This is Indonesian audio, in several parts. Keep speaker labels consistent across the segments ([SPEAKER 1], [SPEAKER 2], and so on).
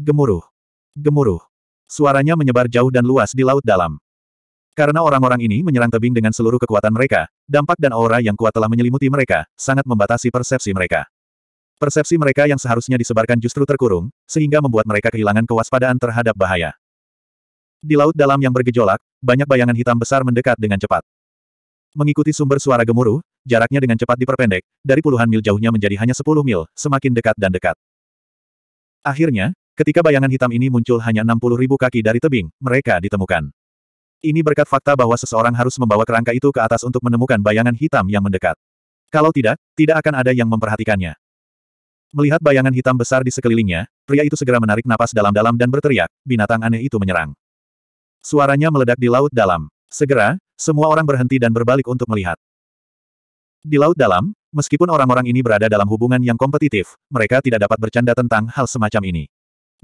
[SPEAKER 1] Gemuruh. Gemuruh. Suaranya menyebar jauh dan luas di laut dalam. Karena orang-orang ini menyerang tebing dengan seluruh kekuatan mereka, dampak dan aura yang kuat telah menyelimuti mereka, sangat membatasi persepsi mereka. Persepsi mereka yang seharusnya disebarkan justru terkurung, sehingga membuat mereka kehilangan kewaspadaan terhadap bahaya. Di laut dalam yang bergejolak, banyak bayangan hitam besar mendekat dengan cepat. Mengikuti sumber suara gemuruh, jaraknya dengan cepat diperpendek, dari puluhan mil jauhnya menjadi hanya sepuluh mil, semakin dekat dan dekat. Akhirnya, ketika bayangan hitam ini muncul hanya enam puluh ribu kaki dari tebing, mereka ditemukan. Ini berkat fakta bahwa seseorang harus membawa kerangka itu ke atas untuk menemukan bayangan hitam yang mendekat. Kalau tidak, tidak akan ada yang memperhatikannya. Melihat bayangan hitam besar di sekelilingnya, pria itu segera menarik napas dalam-dalam dan berteriak, binatang aneh itu menyerang. Suaranya meledak di laut dalam. Segera, semua orang berhenti dan berbalik untuk melihat. Di laut dalam, meskipun orang-orang ini berada dalam hubungan yang kompetitif, mereka tidak dapat bercanda tentang hal semacam ini.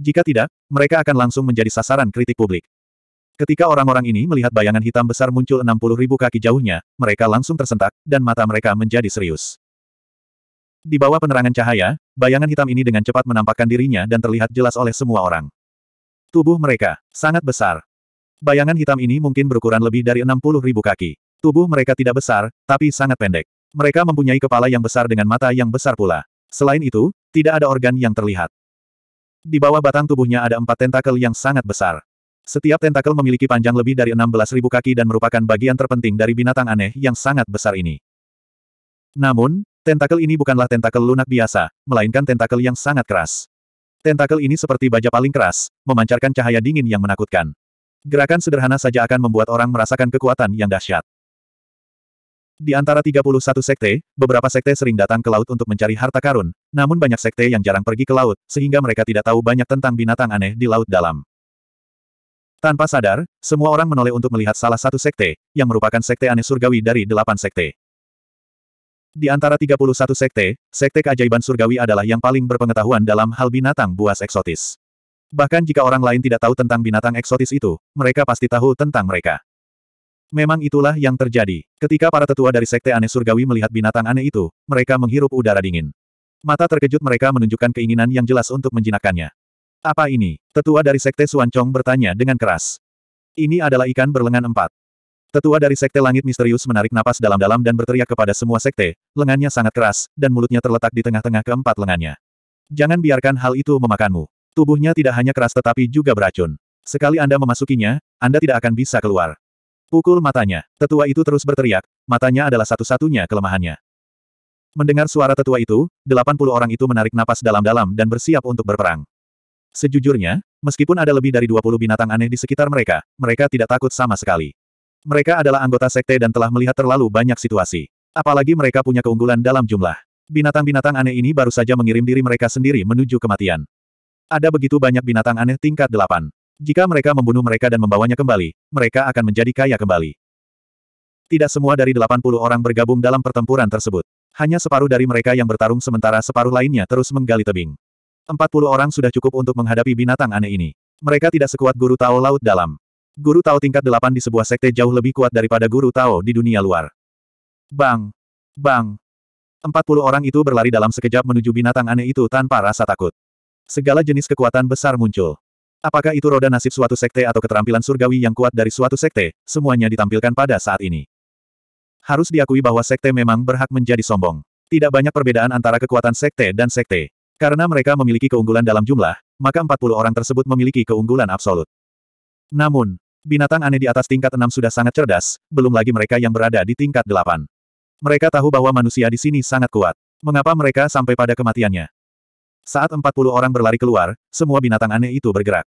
[SPEAKER 1] Jika tidak, mereka akan langsung menjadi sasaran kritik publik. Ketika orang-orang ini melihat bayangan hitam besar muncul 60 ribu kaki jauhnya, mereka langsung tersentak, dan mata mereka menjadi serius. Di bawah penerangan cahaya, bayangan hitam ini dengan cepat menampakkan dirinya dan terlihat jelas oleh semua orang. Tubuh mereka sangat besar. Bayangan hitam ini mungkin berukuran lebih dari 60 ribu kaki. Tubuh mereka tidak besar, tapi sangat pendek. Mereka mempunyai kepala yang besar dengan mata yang besar pula. Selain itu, tidak ada organ yang terlihat. Di bawah batang tubuhnya ada empat tentakel yang sangat besar. Setiap tentakel memiliki panjang lebih dari ribu kaki dan merupakan bagian terpenting dari binatang aneh yang sangat besar ini. Namun, tentakel ini bukanlah tentakel lunak biasa, melainkan tentakel yang sangat keras. Tentakel ini seperti baja paling keras, memancarkan cahaya dingin yang menakutkan. Gerakan sederhana saja akan membuat orang merasakan kekuatan yang dahsyat. Di antara 31 sekte, beberapa sekte sering datang ke laut untuk mencari harta karun, namun banyak sekte yang jarang pergi ke laut, sehingga mereka tidak tahu banyak tentang binatang aneh di laut dalam. Tanpa sadar, semua orang menoleh untuk melihat salah satu sekte, yang merupakan sekte aneh surgawi dari delapan sekte. Di antara 31 sekte, sekte keajaiban surgawi adalah yang paling berpengetahuan dalam hal binatang buas eksotis. Bahkan jika orang lain tidak tahu tentang binatang eksotis itu, mereka pasti tahu tentang mereka. Memang itulah yang terjadi. Ketika para tetua dari Sekte Aneh Surgawi melihat binatang aneh itu, mereka menghirup udara dingin. Mata terkejut mereka menunjukkan keinginan yang jelas untuk menjinakkannya. Apa ini? Tetua dari Sekte Suancong bertanya dengan keras. Ini adalah ikan berlengan empat. Tetua dari Sekte Langit Misterius menarik napas dalam-dalam dan berteriak kepada semua sekte, lengannya sangat keras, dan mulutnya terletak di tengah-tengah keempat lengannya. Jangan biarkan hal itu memakanmu. Tubuhnya tidak hanya keras tetapi juga beracun. Sekali Anda memasukinya, Anda tidak akan bisa keluar. Pukul matanya. Tetua itu terus berteriak, matanya adalah satu-satunya kelemahannya. Mendengar suara tetua itu, 80 orang itu menarik napas dalam-dalam dan bersiap untuk berperang. Sejujurnya, meskipun ada lebih dari 20 binatang aneh di sekitar mereka, mereka tidak takut sama sekali. Mereka adalah anggota sekte dan telah melihat terlalu banyak situasi. Apalagi mereka punya keunggulan dalam jumlah. Binatang-binatang aneh ini baru saja mengirim diri mereka sendiri menuju kematian. Ada begitu banyak binatang aneh tingkat delapan. Jika mereka membunuh mereka dan membawanya kembali, mereka akan menjadi kaya kembali. Tidak semua dari delapan puluh orang bergabung dalam pertempuran tersebut. Hanya separuh dari mereka yang bertarung sementara separuh lainnya terus menggali tebing. Empat puluh orang sudah cukup untuk menghadapi binatang aneh ini. Mereka tidak sekuat guru Tao Laut Dalam. Guru Tao tingkat delapan di sebuah sekte jauh lebih kuat daripada guru Tao di dunia luar. Bang! Bang! Empat puluh orang itu berlari dalam sekejap menuju binatang aneh itu tanpa rasa takut. Segala jenis kekuatan besar muncul. Apakah itu roda nasib suatu sekte atau keterampilan surgawi yang kuat dari suatu sekte, semuanya ditampilkan pada saat ini. Harus diakui bahwa sekte memang berhak menjadi sombong. Tidak banyak perbedaan antara kekuatan sekte dan sekte. Karena mereka memiliki keunggulan dalam jumlah, maka 40 orang tersebut memiliki keunggulan absolut. Namun, binatang aneh di atas tingkat 6 sudah sangat cerdas, belum lagi mereka yang berada di tingkat 8. Mereka tahu bahwa manusia di sini sangat kuat. Mengapa mereka sampai pada kematiannya? Saat 40 orang berlari keluar, semua binatang aneh itu bergerak.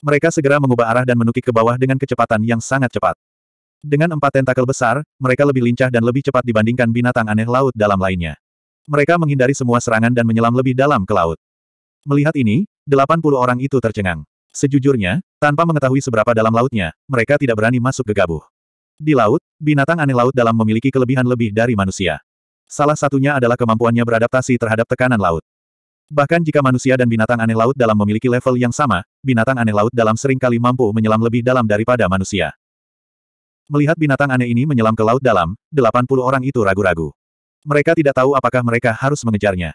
[SPEAKER 1] Mereka segera mengubah arah dan menukik ke bawah dengan kecepatan yang sangat cepat. Dengan empat tentakel besar, mereka lebih lincah dan lebih cepat dibandingkan binatang aneh laut dalam lainnya. Mereka menghindari semua serangan dan menyelam lebih dalam ke laut. Melihat ini, 80 orang itu tercengang. Sejujurnya, tanpa mengetahui seberapa dalam lautnya, mereka tidak berani masuk ke gabuh. Di laut, binatang aneh laut dalam memiliki kelebihan lebih dari manusia. Salah satunya adalah kemampuannya beradaptasi terhadap tekanan laut. Bahkan jika manusia dan binatang aneh laut dalam memiliki level yang sama, binatang aneh laut dalam seringkali mampu menyelam lebih dalam daripada manusia. Melihat binatang aneh ini menyelam ke laut dalam, 80 orang itu ragu-ragu. Mereka tidak tahu apakah mereka harus mengejarnya.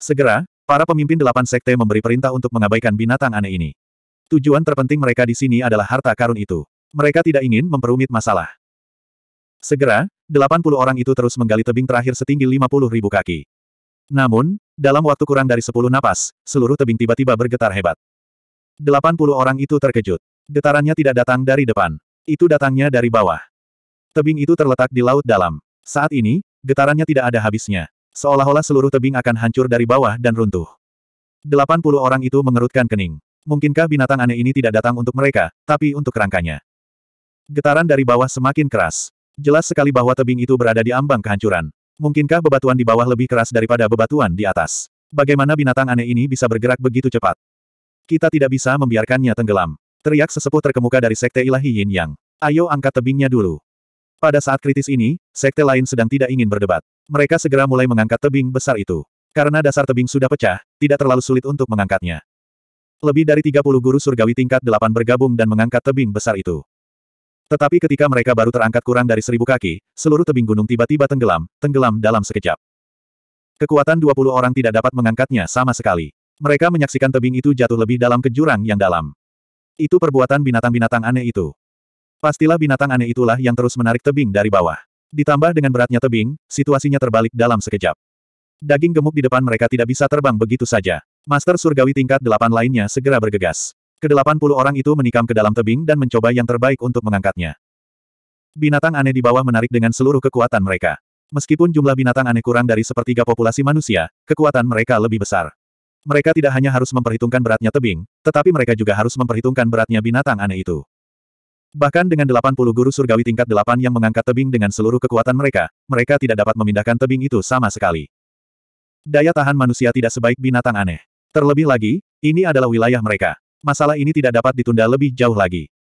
[SPEAKER 1] Segera, para pemimpin delapan sekte memberi perintah untuk mengabaikan binatang aneh ini. Tujuan terpenting mereka di sini adalah harta karun itu. Mereka tidak ingin memperumit masalah. Segera, 80 orang itu terus menggali tebing terakhir setinggi 50 ribu kaki. Namun, dalam waktu kurang dari sepuluh napas, seluruh tebing tiba-tiba bergetar hebat. Delapan puluh orang itu terkejut. Getarannya tidak datang dari depan. Itu datangnya dari bawah. Tebing itu terletak di laut dalam. Saat ini, getarannya tidak ada habisnya. Seolah-olah seluruh tebing akan hancur dari bawah dan runtuh. Delapan puluh orang itu mengerutkan kening. Mungkinkah binatang aneh ini tidak datang untuk mereka, tapi untuk kerangkanya. Getaran dari bawah semakin keras. Jelas sekali bahwa tebing itu berada di ambang kehancuran. Mungkinkah bebatuan di bawah lebih keras daripada bebatuan di atas? Bagaimana binatang aneh ini bisa bergerak begitu cepat? Kita tidak bisa membiarkannya tenggelam. Teriak sesepuh terkemuka dari Sekte Ilahi Yin Yang. Ayo angkat tebingnya dulu. Pada saat kritis ini, sekte lain sedang tidak ingin berdebat. Mereka segera mulai mengangkat tebing besar itu. Karena dasar tebing sudah pecah, tidak terlalu sulit untuk mengangkatnya. Lebih dari 30 guru surgawi tingkat 8 bergabung dan mengangkat tebing besar itu. Tetapi ketika mereka baru terangkat kurang dari seribu kaki, seluruh tebing gunung tiba-tiba tenggelam, tenggelam dalam sekejap. Kekuatan 20 orang tidak dapat mengangkatnya sama sekali. Mereka menyaksikan tebing itu jatuh lebih dalam ke jurang yang dalam. Itu perbuatan binatang-binatang aneh itu. Pastilah binatang aneh itulah yang terus menarik tebing dari bawah. Ditambah dengan beratnya tebing, situasinya terbalik dalam sekejap. Daging gemuk di depan mereka tidak bisa terbang begitu saja. Master surgawi tingkat delapan lainnya segera bergegas. Kedelapan puluh orang itu menikam ke dalam tebing dan mencoba yang terbaik untuk mengangkatnya. Binatang aneh di bawah menarik dengan seluruh kekuatan mereka. Meskipun jumlah binatang aneh kurang dari sepertiga populasi manusia, kekuatan mereka lebih besar. Mereka tidak hanya harus memperhitungkan beratnya tebing, tetapi mereka juga harus memperhitungkan beratnya binatang aneh itu. Bahkan dengan 80 guru surgawi tingkat 8 yang mengangkat tebing dengan seluruh kekuatan mereka, mereka tidak dapat memindahkan tebing itu sama sekali. Daya tahan manusia tidak sebaik binatang aneh. Terlebih lagi, ini adalah wilayah mereka masalah ini tidak dapat ditunda lebih jauh lagi.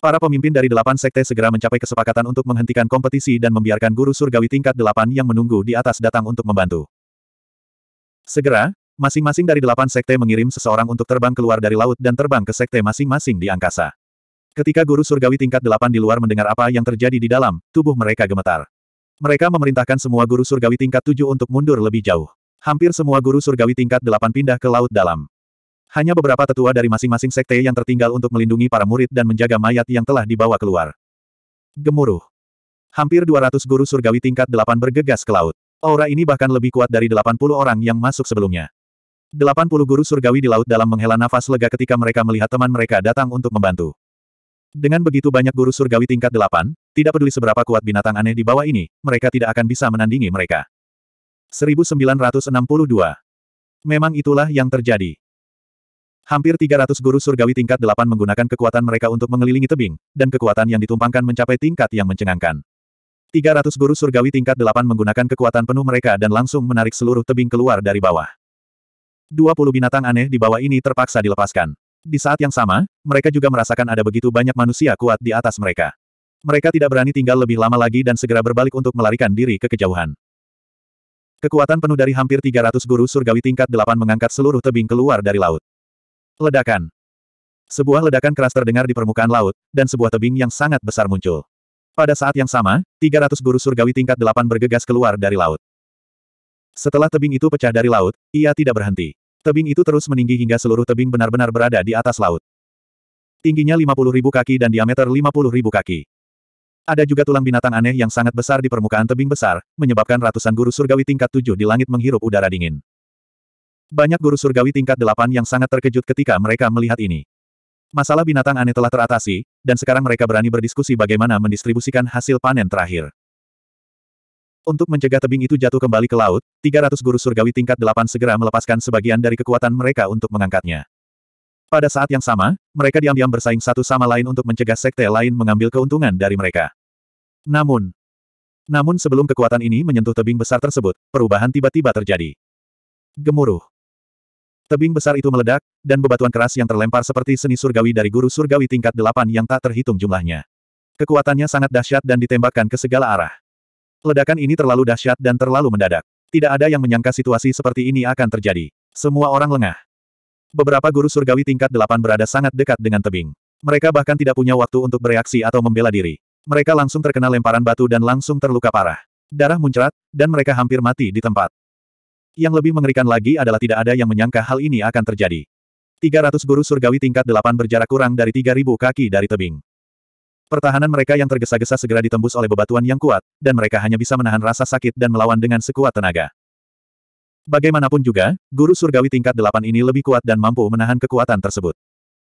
[SPEAKER 1] Para pemimpin dari delapan sekte segera mencapai kesepakatan untuk menghentikan kompetisi dan membiarkan guru surgawi tingkat delapan yang menunggu di atas datang untuk membantu. Segera, masing-masing dari delapan sekte mengirim seseorang untuk terbang keluar dari laut dan terbang ke sekte masing-masing di angkasa. Ketika guru surgawi tingkat delapan di luar mendengar apa yang terjadi di dalam, tubuh mereka gemetar. Mereka memerintahkan semua guru surgawi tingkat tujuh untuk mundur lebih jauh. Hampir semua guru surgawi tingkat delapan pindah ke laut dalam. Hanya beberapa tetua dari masing-masing sekte yang tertinggal untuk melindungi para murid dan menjaga mayat yang telah dibawa keluar. Gemuruh. Hampir 200 guru surgawi tingkat 8 bergegas ke laut. Aura ini bahkan lebih kuat dari 80 orang yang masuk sebelumnya. 80 guru surgawi di laut dalam menghela nafas lega ketika mereka melihat teman mereka datang untuk membantu. Dengan begitu banyak guru surgawi tingkat 8, tidak peduli seberapa kuat binatang aneh di bawah ini, mereka tidak akan bisa menandingi mereka. 1962 Memang itulah yang terjadi. Hampir 300 guru surgawi tingkat 8 menggunakan kekuatan mereka untuk mengelilingi tebing, dan kekuatan yang ditumpangkan mencapai tingkat yang mencengangkan. 300 guru surgawi tingkat 8 menggunakan kekuatan penuh mereka dan langsung menarik seluruh tebing keluar dari bawah. 20 binatang aneh di bawah ini terpaksa dilepaskan. Di saat yang sama, mereka juga merasakan ada begitu banyak manusia kuat di atas mereka. Mereka tidak berani tinggal lebih lama lagi dan segera berbalik untuk melarikan diri ke kejauhan. Kekuatan penuh dari hampir 300 guru surgawi tingkat 8 mengangkat seluruh tebing keluar dari laut. Ledakan. Sebuah ledakan keras terdengar di permukaan laut, dan sebuah tebing yang sangat besar muncul. Pada saat yang sama, 300 guru surgawi tingkat 8 bergegas keluar dari laut. Setelah tebing itu pecah dari laut, ia tidak berhenti. Tebing itu terus meninggi hingga seluruh tebing benar-benar berada di atas laut. Tingginya 50.000 kaki dan diameter 50.000 kaki. Ada juga tulang binatang aneh yang sangat besar di permukaan tebing besar, menyebabkan ratusan guru surgawi tingkat 7 di langit menghirup udara dingin. Banyak guru surgawi tingkat delapan yang sangat terkejut ketika mereka melihat ini. Masalah binatang aneh telah teratasi, dan sekarang mereka berani berdiskusi bagaimana mendistribusikan hasil panen terakhir. Untuk mencegah tebing itu jatuh kembali ke laut, 300 guru surgawi tingkat delapan segera melepaskan sebagian dari kekuatan mereka untuk mengangkatnya. Pada saat yang sama, mereka diam-diam bersaing satu sama lain untuk mencegah sekte lain mengambil keuntungan dari mereka. Namun, namun sebelum kekuatan ini menyentuh tebing besar tersebut, perubahan tiba-tiba terjadi. Gemuruh. Tebing besar itu meledak, dan bebatuan keras yang terlempar seperti seni surgawi dari guru surgawi tingkat delapan yang tak terhitung jumlahnya. Kekuatannya sangat dahsyat dan ditembakkan ke segala arah. Ledakan ini terlalu dahsyat dan terlalu mendadak. Tidak ada yang menyangka situasi seperti ini akan terjadi. Semua orang lengah. Beberapa guru surgawi tingkat delapan berada sangat dekat dengan tebing. Mereka bahkan tidak punya waktu untuk bereaksi atau membela diri. Mereka langsung terkena lemparan batu dan langsung terluka parah. Darah muncrat, dan mereka hampir mati di tempat. Yang lebih mengerikan lagi adalah tidak ada yang menyangka hal ini akan terjadi. 300 guru surgawi tingkat 8 berjarak kurang dari 3.000 kaki dari tebing. Pertahanan mereka yang tergesa-gesa segera ditembus oleh bebatuan yang kuat, dan mereka hanya bisa menahan rasa sakit dan melawan dengan sekuat tenaga. Bagaimanapun juga, guru surgawi tingkat 8 ini lebih kuat dan mampu menahan kekuatan tersebut.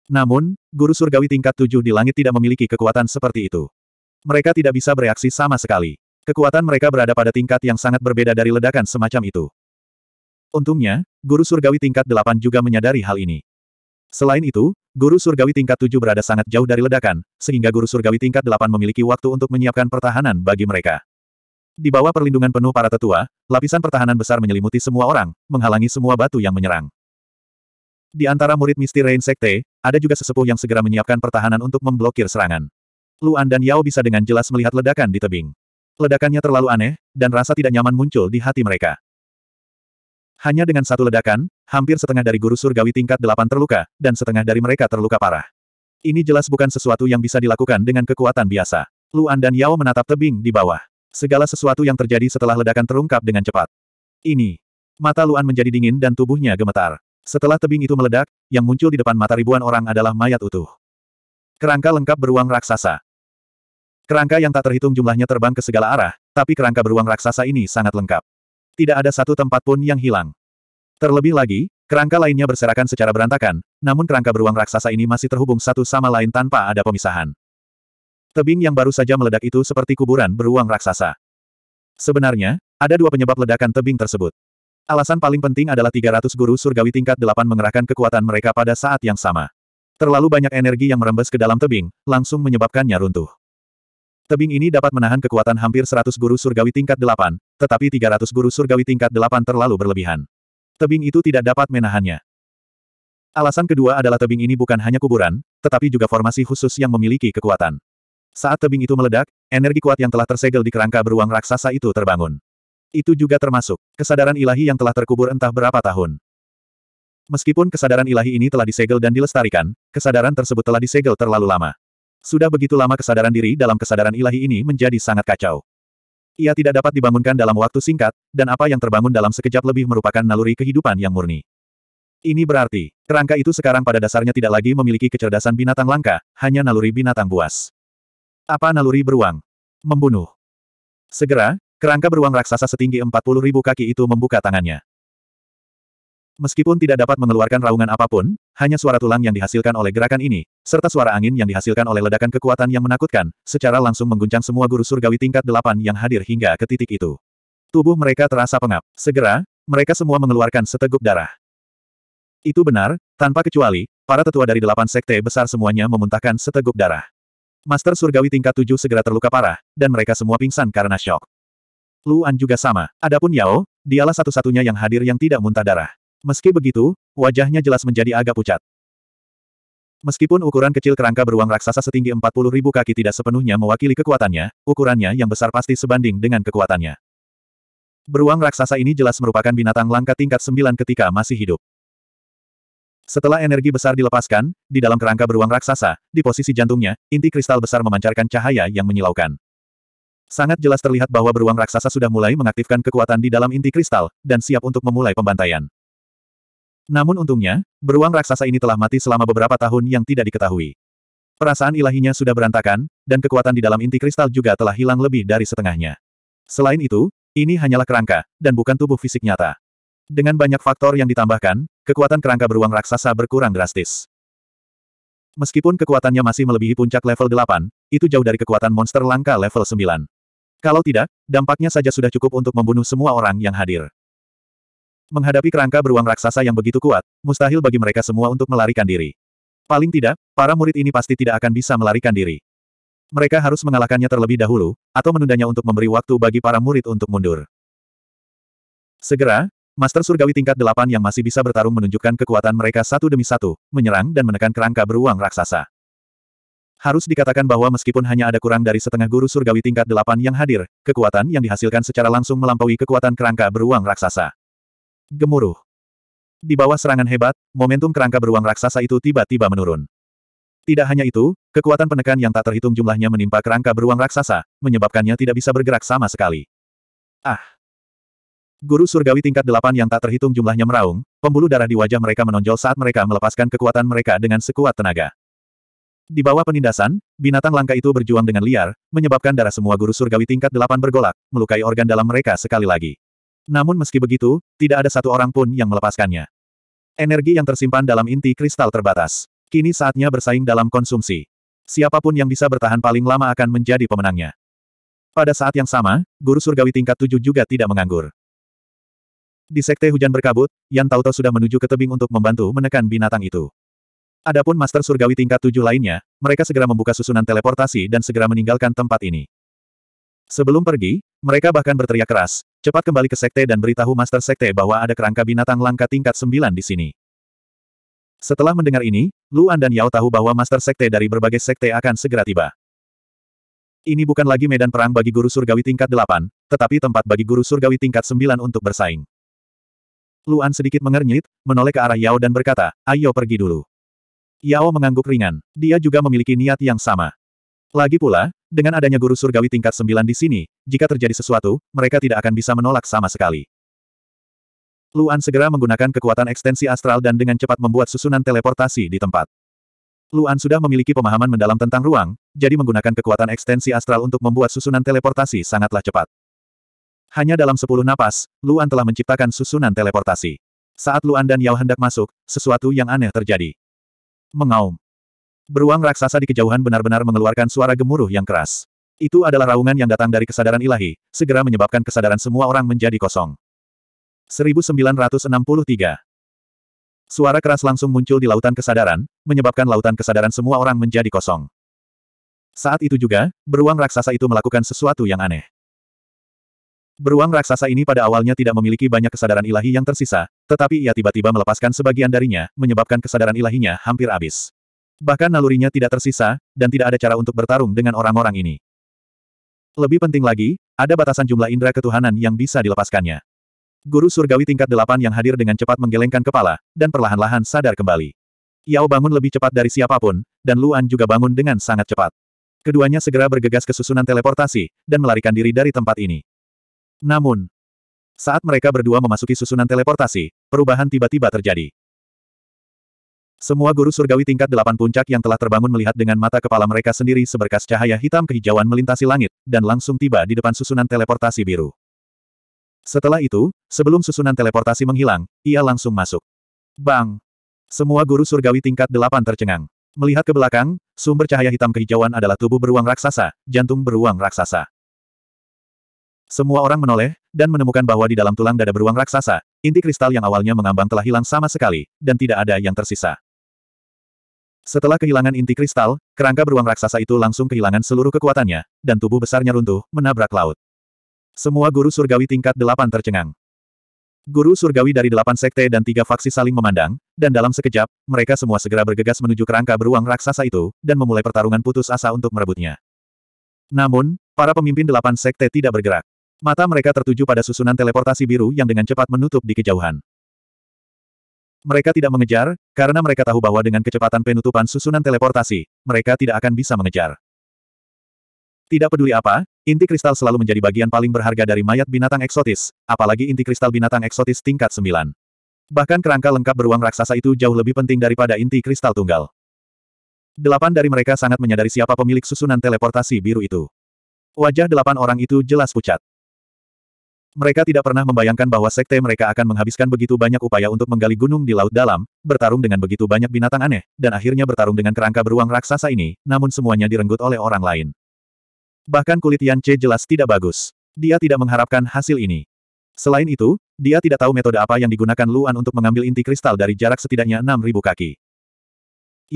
[SPEAKER 1] Namun, guru surgawi tingkat 7 di langit tidak memiliki kekuatan seperti itu. Mereka tidak bisa bereaksi sama sekali. Kekuatan mereka berada pada tingkat yang sangat berbeda dari ledakan semacam itu. Untungnya, guru surgawi tingkat delapan juga menyadari hal ini. Selain itu, guru surgawi tingkat tujuh berada sangat jauh dari ledakan, sehingga guru surgawi tingkat delapan memiliki waktu untuk menyiapkan pertahanan bagi mereka. Di bawah perlindungan penuh para tetua, lapisan pertahanan besar menyelimuti semua orang, menghalangi semua batu yang menyerang. Di antara murid Misty Rain Sekte, ada juga sesepuh yang segera menyiapkan pertahanan untuk memblokir serangan. Luan dan Yao bisa dengan jelas melihat ledakan di tebing. Ledakannya terlalu aneh, dan rasa tidak nyaman muncul di hati mereka. Hanya dengan satu ledakan, hampir setengah dari guru surgawi tingkat delapan terluka, dan setengah dari mereka terluka parah. Ini jelas bukan sesuatu yang bisa dilakukan dengan kekuatan biasa. Luan dan Yao menatap tebing di bawah. Segala sesuatu yang terjadi setelah ledakan terungkap dengan cepat. Ini. Mata Luan menjadi dingin dan tubuhnya gemetar. Setelah tebing itu meledak, yang muncul di depan mata ribuan orang adalah mayat utuh. Kerangka lengkap beruang raksasa. Kerangka yang tak terhitung jumlahnya terbang ke segala arah, tapi kerangka beruang raksasa ini sangat lengkap tidak ada satu tempat pun yang hilang. Terlebih lagi, kerangka lainnya berserakan secara berantakan, namun kerangka beruang raksasa ini masih terhubung satu sama lain tanpa ada pemisahan. Tebing yang baru saja meledak itu seperti kuburan beruang raksasa. Sebenarnya, ada dua penyebab ledakan tebing tersebut. Alasan paling penting adalah 300 guru surgawi tingkat 8 mengerahkan kekuatan mereka pada saat yang sama. Terlalu banyak energi yang merembes ke dalam tebing, langsung menyebabkannya runtuh. Tebing ini dapat menahan kekuatan hampir 100 guru surgawi tingkat 8, tetapi 300 guru surgawi tingkat 8 terlalu berlebihan. Tebing itu tidak dapat menahannya. Alasan kedua adalah tebing ini bukan hanya kuburan, tetapi juga formasi khusus yang memiliki kekuatan. Saat tebing itu meledak, energi kuat yang telah tersegel di kerangka beruang raksasa itu terbangun. Itu juga termasuk kesadaran ilahi yang telah terkubur entah berapa tahun. Meskipun kesadaran ilahi ini telah disegel dan dilestarikan, kesadaran tersebut telah disegel terlalu lama. Sudah begitu lama kesadaran diri dalam kesadaran ilahi ini menjadi sangat kacau. Ia tidak dapat dibangunkan dalam waktu singkat, dan apa yang terbangun dalam sekejap lebih merupakan naluri kehidupan yang murni. Ini berarti, kerangka itu sekarang pada dasarnya tidak lagi memiliki kecerdasan binatang langka, hanya naluri binatang buas. Apa naluri beruang? Membunuh. Segera, kerangka beruang raksasa setinggi 40.000 kaki itu membuka tangannya. Meskipun tidak dapat mengeluarkan raungan apapun, hanya suara tulang yang dihasilkan oleh gerakan ini, serta suara angin yang dihasilkan oleh ledakan kekuatan yang menakutkan, secara langsung mengguncang semua guru surgawi tingkat delapan yang hadir hingga ke titik itu. Tubuh mereka terasa pengap. Segera, mereka semua mengeluarkan seteguk darah. Itu benar, tanpa kecuali, para tetua dari delapan sekte besar semuanya memuntahkan seteguk darah. Master surgawi tingkat tujuh segera terluka parah, dan mereka semua pingsan karena shock. Luan juga sama. Adapun Yao, dialah satu-satunya yang hadir yang tidak muntah darah. Meski begitu, wajahnya jelas menjadi agak pucat. Meskipun ukuran kecil kerangka beruang raksasa setinggi 40 ribu kaki tidak sepenuhnya mewakili kekuatannya, ukurannya yang besar pasti sebanding dengan kekuatannya. Beruang raksasa ini jelas merupakan binatang langka tingkat 9 ketika masih hidup. Setelah energi besar dilepaskan, di dalam kerangka beruang raksasa, di posisi jantungnya, inti kristal besar memancarkan cahaya yang menyilaukan. Sangat jelas terlihat bahwa beruang raksasa sudah mulai mengaktifkan kekuatan di dalam inti kristal, dan siap untuk memulai pembantaian. Namun untungnya, beruang raksasa ini telah mati selama beberapa tahun yang tidak diketahui. Perasaan ilahinya sudah berantakan, dan kekuatan di dalam inti kristal juga telah hilang lebih dari setengahnya. Selain itu, ini hanyalah kerangka, dan bukan tubuh fisik nyata. Dengan banyak faktor yang ditambahkan, kekuatan kerangka beruang raksasa berkurang drastis. Meskipun kekuatannya masih melebihi puncak level 8, itu jauh dari kekuatan monster langka level 9. Kalau tidak, dampaknya saja sudah cukup untuk membunuh semua orang yang hadir. Menghadapi kerangka beruang raksasa yang begitu kuat, mustahil bagi mereka semua untuk melarikan diri. Paling tidak, para murid ini pasti tidak akan bisa melarikan diri. Mereka harus mengalahkannya terlebih dahulu, atau menundanya untuk memberi waktu bagi para murid untuk mundur. Segera, Master Surgawi tingkat 8 yang masih bisa bertarung menunjukkan kekuatan mereka satu demi satu, menyerang dan menekan kerangka beruang raksasa. Harus dikatakan bahwa meskipun hanya ada kurang dari setengah guru surgawi tingkat delapan yang hadir, kekuatan yang dihasilkan secara langsung melampaui kekuatan kerangka beruang raksasa. Gemuruh. Di bawah serangan hebat, momentum kerangka beruang raksasa itu tiba-tiba menurun. Tidak hanya itu, kekuatan penekan yang tak terhitung jumlahnya menimpa kerangka beruang raksasa, menyebabkannya tidak bisa bergerak sama sekali. Ah! Guru surgawi tingkat delapan yang tak terhitung jumlahnya meraung, pembuluh darah di wajah mereka menonjol saat mereka melepaskan kekuatan mereka dengan sekuat tenaga. Di bawah penindasan, binatang langka itu berjuang dengan liar, menyebabkan darah semua guru surgawi tingkat delapan bergolak, melukai organ dalam mereka sekali lagi. Namun meski begitu, tidak ada satu orang pun yang melepaskannya. Energi yang tersimpan dalam inti kristal terbatas. Kini saatnya bersaing dalam konsumsi. Siapapun yang bisa bertahan paling lama akan menjadi pemenangnya. Pada saat yang sama, guru surgawi tingkat tujuh juga tidak menganggur. Di sekte hujan berkabut, Yan Tauto sudah menuju ke tebing untuk membantu menekan binatang itu. Adapun master surgawi tingkat tujuh lainnya, mereka segera membuka susunan teleportasi dan segera meninggalkan tempat ini. Sebelum pergi, mereka bahkan berteriak keras, cepat kembali ke sekte dan beritahu Master Sekte bahwa ada kerangka binatang langka tingkat 9 di sini. Setelah mendengar ini, Luan dan Yao tahu bahwa Master Sekte dari berbagai sekte akan segera tiba. Ini bukan lagi medan perang bagi guru surgawi tingkat 8, tetapi tempat bagi guru surgawi tingkat 9 untuk bersaing. Luan sedikit mengernyit, menoleh ke arah Yao dan berkata, ayo pergi dulu. Yao mengangguk ringan. Dia juga memiliki niat yang sama. Lagi pula, dengan adanya guru surgawi tingkat sembilan di sini, jika terjadi sesuatu, mereka tidak akan bisa menolak sama sekali. Luan segera menggunakan kekuatan ekstensi astral dan dengan cepat membuat susunan teleportasi di tempat. Luan sudah memiliki pemahaman mendalam tentang ruang, jadi menggunakan kekuatan ekstensi astral untuk membuat susunan teleportasi sangatlah cepat. Hanya dalam sepuluh napas, Luan telah menciptakan susunan teleportasi. Saat Luan dan Yao hendak masuk, sesuatu yang aneh terjadi. Mengaum. Beruang raksasa di kejauhan benar-benar mengeluarkan suara gemuruh yang keras. Itu adalah raungan yang datang dari kesadaran ilahi, segera menyebabkan kesadaran semua orang menjadi kosong. 1963 Suara keras langsung muncul di lautan kesadaran, menyebabkan lautan kesadaran semua orang menjadi kosong. Saat itu juga, beruang raksasa itu melakukan sesuatu yang aneh. Beruang raksasa ini pada awalnya tidak memiliki banyak kesadaran ilahi yang tersisa, tetapi ia tiba-tiba melepaskan sebagian darinya, menyebabkan kesadaran ilahinya hampir habis. Bahkan nalurinya tidak tersisa, dan tidak ada cara untuk bertarung dengan orang-orang ini. Lebih penting lagi, ada batasan jumlah indera ketuhanan yang bisa dilepaskannya. Guru surgawi tingkat delapan yang hadir dengan cepat menggelengkan kepala, dan perlahan-lahan sadar kembali. Yao bangun lebih cepat dari siapapun, dan Luan juga bangun dengan sangat cepat. Keduanya segera bergegas ke susunan teleportasi, dan melarikan diri dari tempat ini. Namun, saat mereka berdua memasuki susunan teleportasi, perubahan tiba-tiba terjadi. Semua guru surgawi tingkat delapan puncak yang telah terbangun melihat dengan mata kepala mereka sendiri seberkas cahaya hitam kehijauan melintasi langit, dan langsung tiba di depan susunan teleportasi biru. Setelah itu, sebelum susunan teleportasi menghilang, ia langsung masuk. Bang! Semua guru surgawi tingkat delapan tercengang. Melihat ke belakang, sumber cahaya hitam kehijauan adalah tubuh beruang raksasa, jantung beruang raksasa. Semua orang menoleh, dan menemukan bahwa di dalam tulang dada beruang raksasa, inti kristal yang awalnya mengambang telah hilang sama sekali, dan tidak ada yang tersisa. Setelah kehilangan inti kristal, kerangka beruang raksasa itu langsung kehilangan seluruh kekuatannya, dan tubuh besarnya runtuh, menabrak laut. Semua guru surgawi tingkat delapan tercengang. Guru surgawi dari delapan sekte dan tiga faksi saling memandang, dan dalam sekejap, mereka semua segera bergegas menuju kerangka beruang raksasa itu, dan memulai pertarungan putus asa untuk merebutnya. Namun, para pemimpin delapan sekte tidak bergerak. Mata mereka tertuju pada susunan teleportasi biru yang dengan cepat menutup di kejauhan. Mereka tidak mengejar, karena mereka tahu bahwa dengan kecepatan penutupan susunan teleportasi, mereka tidak akan bisa mengejar. Tidak peduli apa, inti kristal selalu menjadi bagian paling berharga dari mayat binatang eksotis, apalagi inti kristal binatang eksotis tingkat 9. Bahkan kerangka lengkap beruang raksasa itu jauh lebih penting daripada inti kristal tunggal. Delapan dari mereka sangat menyadari siapa pemilik susunan teleportasi biru itu. Wajah delapan orang itu jelas pucat. Mereka tidak pernah membayangkan bahwa sekte mereka akan menghabiskan begitu banyak upaya untuk menggali gunung di laut dalam, bertarung dengan begitu banyak binatang aneh, dan akhirnya bertarung dengan kerangka beruang raksasa ini, namun semuanya direnggut oleh orang lain. Bahkan kulit Yan Che jelas tidak bagus. Dia tidak mengharapkan hasil ini. Selain itu, dia tidak tahu metode apa yang digunakan Luan untuk mengambil inti kristal dari jarak setidaknya 6.000 kaki.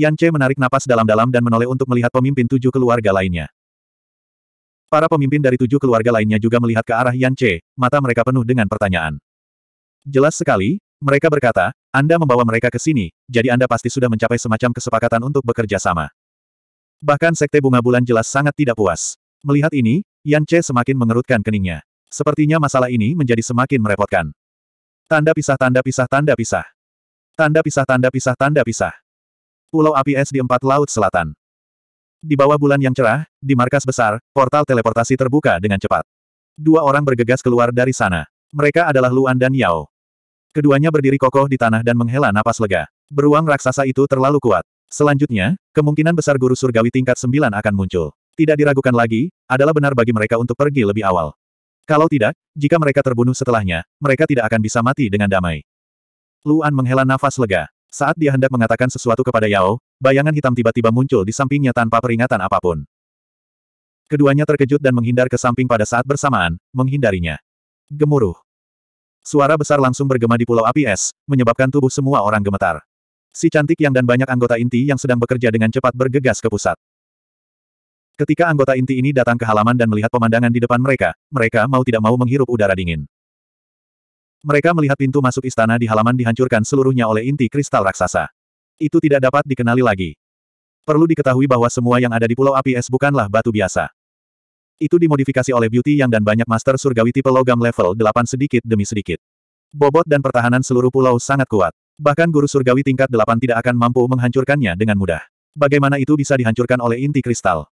[SPEAKER 1] Yan Che menarik napas dalam-dalam dan menoleh untuk melihat pemimpin tujuh keluarga lainnya. Para pemimpin dari tujuh keluarga lainnya juga melihat ke arah Yan Che, mata mereka penuh dengan pertanyaan. Jelas sekali, mereka berkata, Anda membawa mereka ke sini, jadi Anda pasti sudah mencapai semacam kesepakatan untuk bekerja sama. Bahkan Sekte Bunga Bulan jelas sangat tidak puas. Melihat ini, Yan Che semakin mengerutkan keningnya. Sepertinya masalah ini menjadi semakin merepotkan. Tanda pisah tanda pisah tanda pisah. Tanda pisah tanda pisah tanda pisah. Pulau api es di empat laut selatan. Di bawah bulan yang cerah, di markas besar, portal teleportasi terbuka dengan cepat. Dua orang bergegas keluar dari sana. Mereka adalah Luan dan Yao. Keduanya berdiri kokoh di tanah dan menghela napas lega. Beruang raksasa itu terlalu kuat. Selanjutnya, kemungkinan besar guru surgawi tingkat sembilan akan muncul. Tidak diragukan lagi, adalah benar bagi mereka untuk pergi lebih awal. Kalau tidak, jika mereka terbunuh setelahnya, mereka tidak akan bisa mati dengan damai. Luan menghela nafas lega. Saat dia hendak mengatakan sesuatu kepada Yao, bayangan hitam tiba-tiba muncul di sampingnya tanpa peringatan apapun. Keduanya terkejut dan menghindar ke samping pada saat bersamaan, menghindarinya. Gemuruh. Suara besar langsung bergema di pulau api es, menyebabkan tubuh semua orang gemetar. Si cantik yang dan banyak anggota inti yang sedang bekerja dengan cepat bergegas ke pusat. Ketika anggota inti ini datang ke halaman dan melihat pemandangan di depan mereka, mereka mau tidak mau menghirup udara dingin. Mereka melihat pintu masuk istana di halaman dihancurkan seluruhnya oleh inti kristal raksasa. Itu tidak dapat dikenali lagi. Perlu diketahui bahwa semua yang ada di Pulau Api Es bukanlah batu biasa. Itu dimodifikasi oleh Beauty yang dan banyak master surgawi tipe logam level 8 sedikit demi sedikit. Bobot dan pertahanan seluruh pulau sangat kuat. Bahkan guru surgawi tingkat 8 tidak akan mampu menghancurkannya dengan mudah. Bagaimana itu bisa dihancurkan oleh inti kristal?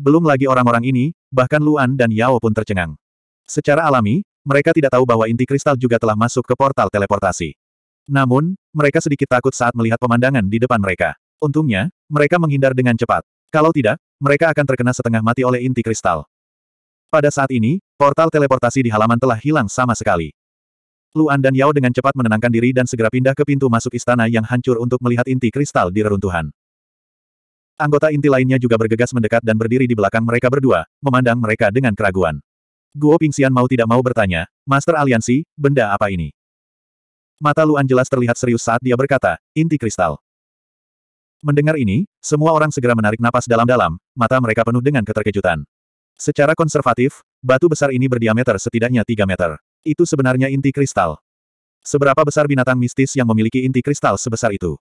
[SPEAKER 1] Belum lagi orang-orang ini, bahkan Luan dan Yao pun tercengang. Secara alami, mereka tidak tahu bahwa inti kristal juga telah masuk ke portal teleportasi. Namun, mereka sedikit takut saat melihat pemandangan di depan mereka. Untungnya, mereka menghindar dengan cepat. Kalau tidak, mereka akan terkena setengah mati oleh inti kristal. Pada saat ini, portal teleportasi di halaman telah hilang sama sekali. Luan dan Yao dengan cepat menenangkan diri dan segera pindah ke pintu masuk istana yang hancur untuk melihat inti kristal di reruntuhan. Anggota inti lainnya juga bergegas mendekat dan berdiri di belakang mereka berdua, memandang mereka dengan keraguan. Guo Pingxian mau tidak mau bertanya, Master Aliansi, benda apa ini? Mata Luan jelas terlihat serius saat dia berkata, inti kristal. Mendengar ini, semua orang segera menarik napas dalam-dalam, mata mereka penuh dengan keterkejutan. Secara konservatif, batu besar ini berdiameter setidaknya 3 meter. Itu sebenarnya inti kristal. Seberapa besar binatang mistis yang memiliki inti kristal sebesar itu?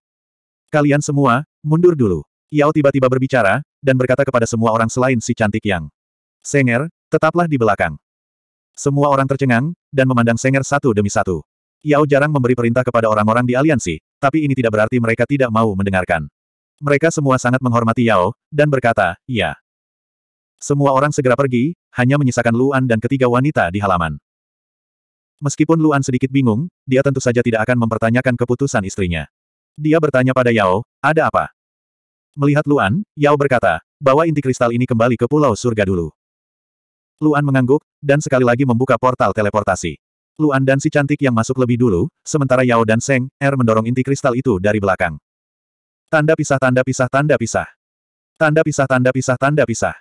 [SPEAKER 1] Kalian semua, mundur dulu. Yao tiba-tiba berbicara, dan berkata kepada semua orang selain si cantik yang. Senger, Tetaplah di belakang. Semua orang tercengang, dan memandang Senger satu demi satu. Yao jarang memberi perintah kepada orang-orang di aliansi, tapi ini tidak berarti mereka tidak mau mendengarkan. Mereka semua sangat menghormati Yao, dan berkata, "Ya." Semua orang segera pergi, hanya menyisakan Luan dan ketiga wanita di halaman. Meskipun Luan sedikit bingung, dia tentu saja tidak akan mempertanyakan keputusan istrinya. Dia bertanya pada Yao, ada apa? Melihat Luan, Yao berkata, "Bawa inti kristal ini kembali ke Pulau Surga dulu. Luan mengangguk, dan sekali lagi membuka portal teleportasi. Luan dan si cantik yang masuk lebih dulu, sementara Yao dan Seng, Er mendorong inti kristal itu dari belakang. Tanda pisah tanda pisah tanda pisah. Tanda pisah tanda pisah tanda pisah.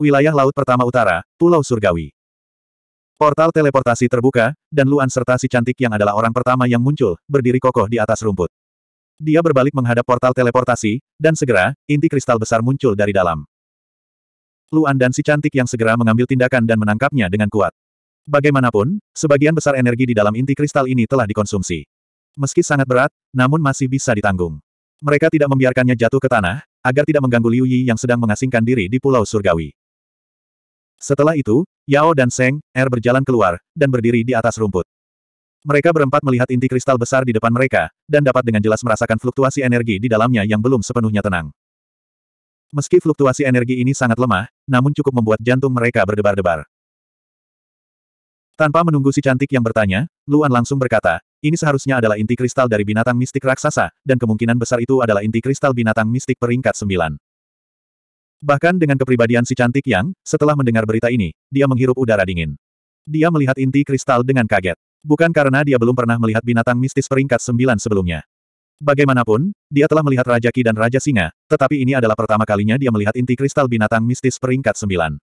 [SPEAKER 1] Wilayah Laut Pertama Utara, Pulau Surgawi. Portal teleportasi terbuka, dan Luan serta si cantik yang adalah orang pertama yang muncul, berdiri kokoh di atas rumput. Dia berbalik menghadap portal teleportasi, dan segera, inti kristal besar muncul dari dalam. Luan dan si cantik yang segera mengambil tindakan dan menangkapnya dengan kuat. Bagaimanapun, sebagian besar energi di dalam inti kristal ini telah dikonsumsi. Meski sangat berat, namun masih bisa ditanggung. Mereka tidak membiarkannya jatuh ke tanah, agar tidak mengganggu Liu Yi yang sedang mengasingkan diri di Pulau Surgawi. Setelah itu, Yao dan Seng, Er berjalan keluar, dan berdiri di atas rumput. Mereka berempat melihat inti kristal besar di depan mereka, dan dapat dengan jelas merasakan fluktuasi energi di dalamnya yang belum sepenuhnya tenang. Meski fluktuasi energi ini sangat lemah, namun cukup membuat jantung mereka berdebar-debar. Tanpa menunggu si cantik yang bertanya, Luan langsung berkata, ini seharusnya adalah inti kristal dari binatang mistik raksasa, dan kemungkinan besar itu adalah inti kristal binatang mistik peringkat sembilan. Bahkan dengan kepribadian si cantik yang, setelah mendengar berita ini, dia menghirup udara dingin. Dia melihat inti kristal dengan kaget. Bukan karena dia belum pernah melihat binatang mistis peringkat sembilan sebelumnya. Bagaimanapun, dia telah melihat Raja Ki dan Raja Singa, tetapi ini adalah pertama kalinya dia melihat inti kristal binatang mistis peringkat 9.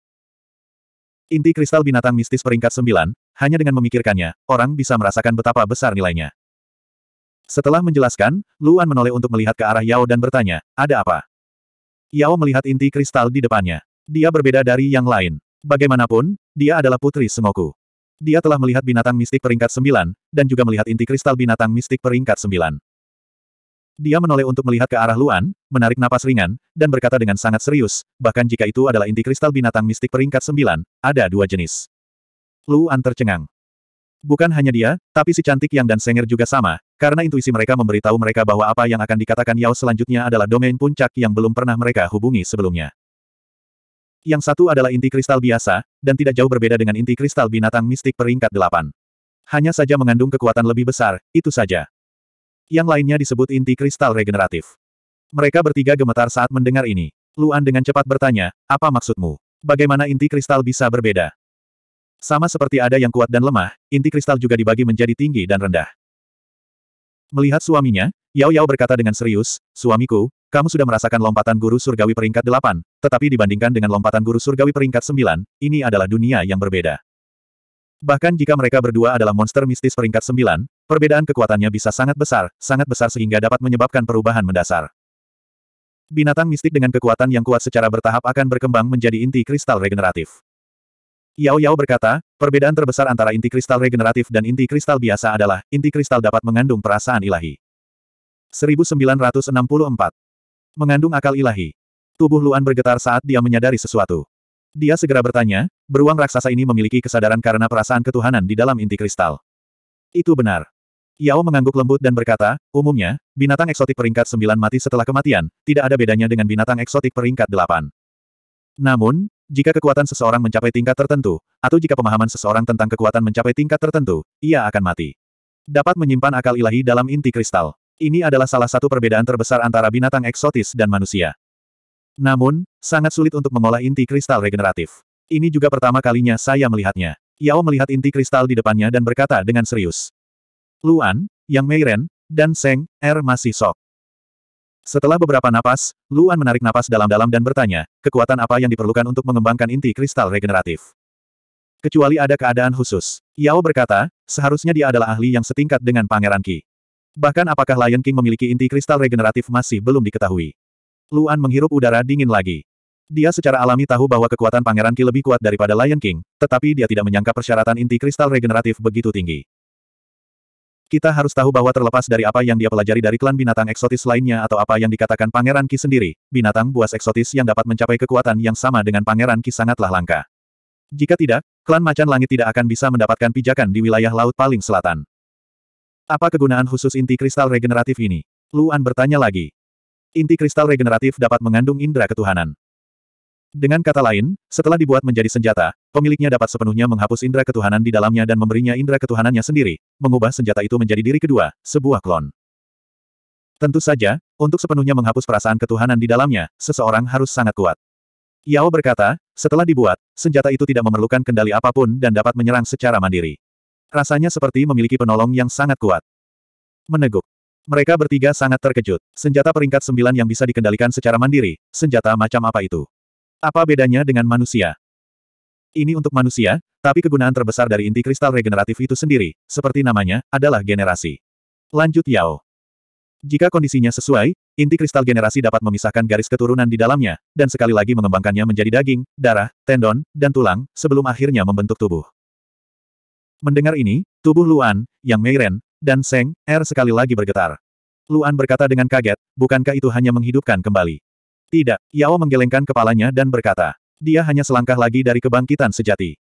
[SPEAKER 1] Inti kristal binatang mistis peringkat 9, hanya dengan memikirkannya, orang bisa merasakan betapa besar nilainya. Setelah menjelaskan, Luan menoleh untuk melihat ke arah Yao dan bertanya, ada apa? Yao melihat inti kristal di depannya. Dia berbeda dari yang lain. Bagaimanapun, dia adalah putri Sengoku. Dia telah melihat binatang mistik peringkat 9, dan juga melihat inti kristal binatang mistik peringkat 9. Dia menoleh untuk melihat ke arah Luan, menarik napas ringan, dan berkata dengan sangat serius, bahkan jika itu adalah inti kristal binatang mistik peringkat sembilan, ada dua jenis. Luan tercengang. Bukan hanya dia, tapi si cantik yang dan Senger juga sama, karena intuisi mereka memberitahu mereka bahwa apa yang akan dikatakan Yao selanjutnya adalah domain puncak yang belum pernah mereka hubungi sebelumnya. Yang satu adalah inti kristal biasa, dan tidak jauh berbeda dengan inti kristal binatang mistik peringkat delapan. Hanya saja mengandung kekuatan lebih besar, itu saja. Yang lainnya disebut inti kristal regeneratif. Mereka bertiga gemetar saat mendengar ini. Luan dengan cepat bertanya, apa maksudmu? Bagaimana inti kristal bisa berbeda? Sama seperti ada yang kuat dan lemah, inti kristal juga dibagi menjadi tinggi dan rendah. Melihat suaminya, Yao Yao berkata dengan serius, Suamiku, kamu sudah merasakan lompatan guru surgawi peringkat 8, tetapi dibandingkan dengan lompatan guru surgawi peringkat 9, ini adalah dunia yang berbeda. Bahkan jika mereka berdua adalah monster mistis peringkat sembilan, perbedaan kekuatannya bisa sangat besar, sangat besar sehingga dapat menyebabkan perubahan mendasar. Binatang mistik dengan kekuatan yang kuat secara bertahap akan berkembang menjadi inti kristal regeneratif. Yao Yao berkata, perbedaan terbesar antara inti kristal regeneratif dan inti kristal biasa adalah, inti kristal dapat mengandung perasaan ilahi. 1964. Mengandung akal ilahi. Tubuh Luan bergetar saat dia menyadari sesuatu. Dia segera bertanya, beruang raksasa ini memiliki kesadaran karena perasaan ketuhanan di dalam inti kristal. Itu benar. Yao mengangguk lembut dan berkata, umumnya, binatang eksotik peringkat sembilan mati setelah kematian, tidak ada bedanya dengan binatang eksotik peringkat delapan. Namun, jika kekuatan seseorang mencapai tingkat tertentu, atau jika pemahaman seseorang tentang kekuatan mencapai tingkat tertentu, ia akan mati. Dapat menyimpan akal ilahi dalam inti kristal. Ini adalah salah satu perbedaan terbesar antara binatang eksotis dan manusia. Namun, sangat sulit untuk mengolah inti kristal regeneratif. Ini juga pertama kalinya saya melihatnya. Yao melihat inti kristal di depannya dan berkata dengan serius. Luan, Yang Meiren, dan Seng, Er masih sok. Setelah beberapa napas, Luan menarik napas dalam-dalam dan bertanya, kekuatan apa yang diperlukan untuk mengembangkan inti kristal regeneratif? Kecuali ada keadaan khusus. Yao berkata, seharusnya dia adalah ahli yang setingkat dengan Pangeran Qi. Bahkan apakah Lion King memiliki inti kristal regeneratif masih belum diketahui. Luan menghirup udara dingin lagi. Dia secara alami tahu bahwa kekuatan Pangeran Ki lebih kuat daripada Lion King, tetapi dia tidak menyangka persyaratan inti kristal regeneratif begitu tinggi. Kita harus tahu bahwa terlepas dari apa yang dia pelajari dari klan binatang eksotis lainnya atau apa yang dikatakan Pangeran Ki sendiri, binatang buas eksotis yang dapat mencapai kekuatan yang sama dengan Pangeran Ki sangatlah langka. Jika tidak, klan macan langit tidak akan bisa mendapatkan pijakan di wilayah laut paling selatan. Apa kegunaan khusus inti kristal regeneratif ini? Luan bertanya lagi inti kristal regeneratif dapat mengandung indera ketuhanan. Dengan kata lain, setelah dibuat menjadi senjata, pemiliknya dapat sepenuhnya menghapus indera ketuhanan di dalamnya dan memberinya indera ketuhanannya sendiri, mengubah senjata itu menjadi diri kedua, sebuah klon. Tentu saja, untuk sepenuhnya menghapus perasaan ketuhanan di dalamnya, seseorang harus sangat kuat. Yao berkata, setelah dibuat, senjata itu tidak memerlukan kendali apapun dan dapat menyerang secara mandiri. Rasanya seperti memiliki penolong yang sangat kuat. Meneguk. Mereka bertiga sangat terkejut. Senjata peringkat sembilan yang bisa dikendalikan secara mandiri, senjata macam apa itu? Apa bedanya dengan manusia? Ini untuk manusia, tapi kegunaan terbesar dari inti kristal regeneratif itu sendiri, seperti namanya, adalah generasi. Lanjut Yao. Jika kondisinya sesuai, inti kristal generasi dapat memisahkan garis keturunan di dalamnya, dan sekali lagi mengembangkannya menjadi daging, darah, tendon, dan tulang, sebelum akhirnya membentuk tubuh. Mendengar ini, tubuh Luan, Yang Meiren, dan Seng, Er sekali lagi bergetar. Luan berkata dengan kaget, bukankah itu hanya menghidupkan kembali? Tidak, Yao menggelengkan kepalanya dan berkata, dia hanya selangkah lagi dari kebangkitan sejati.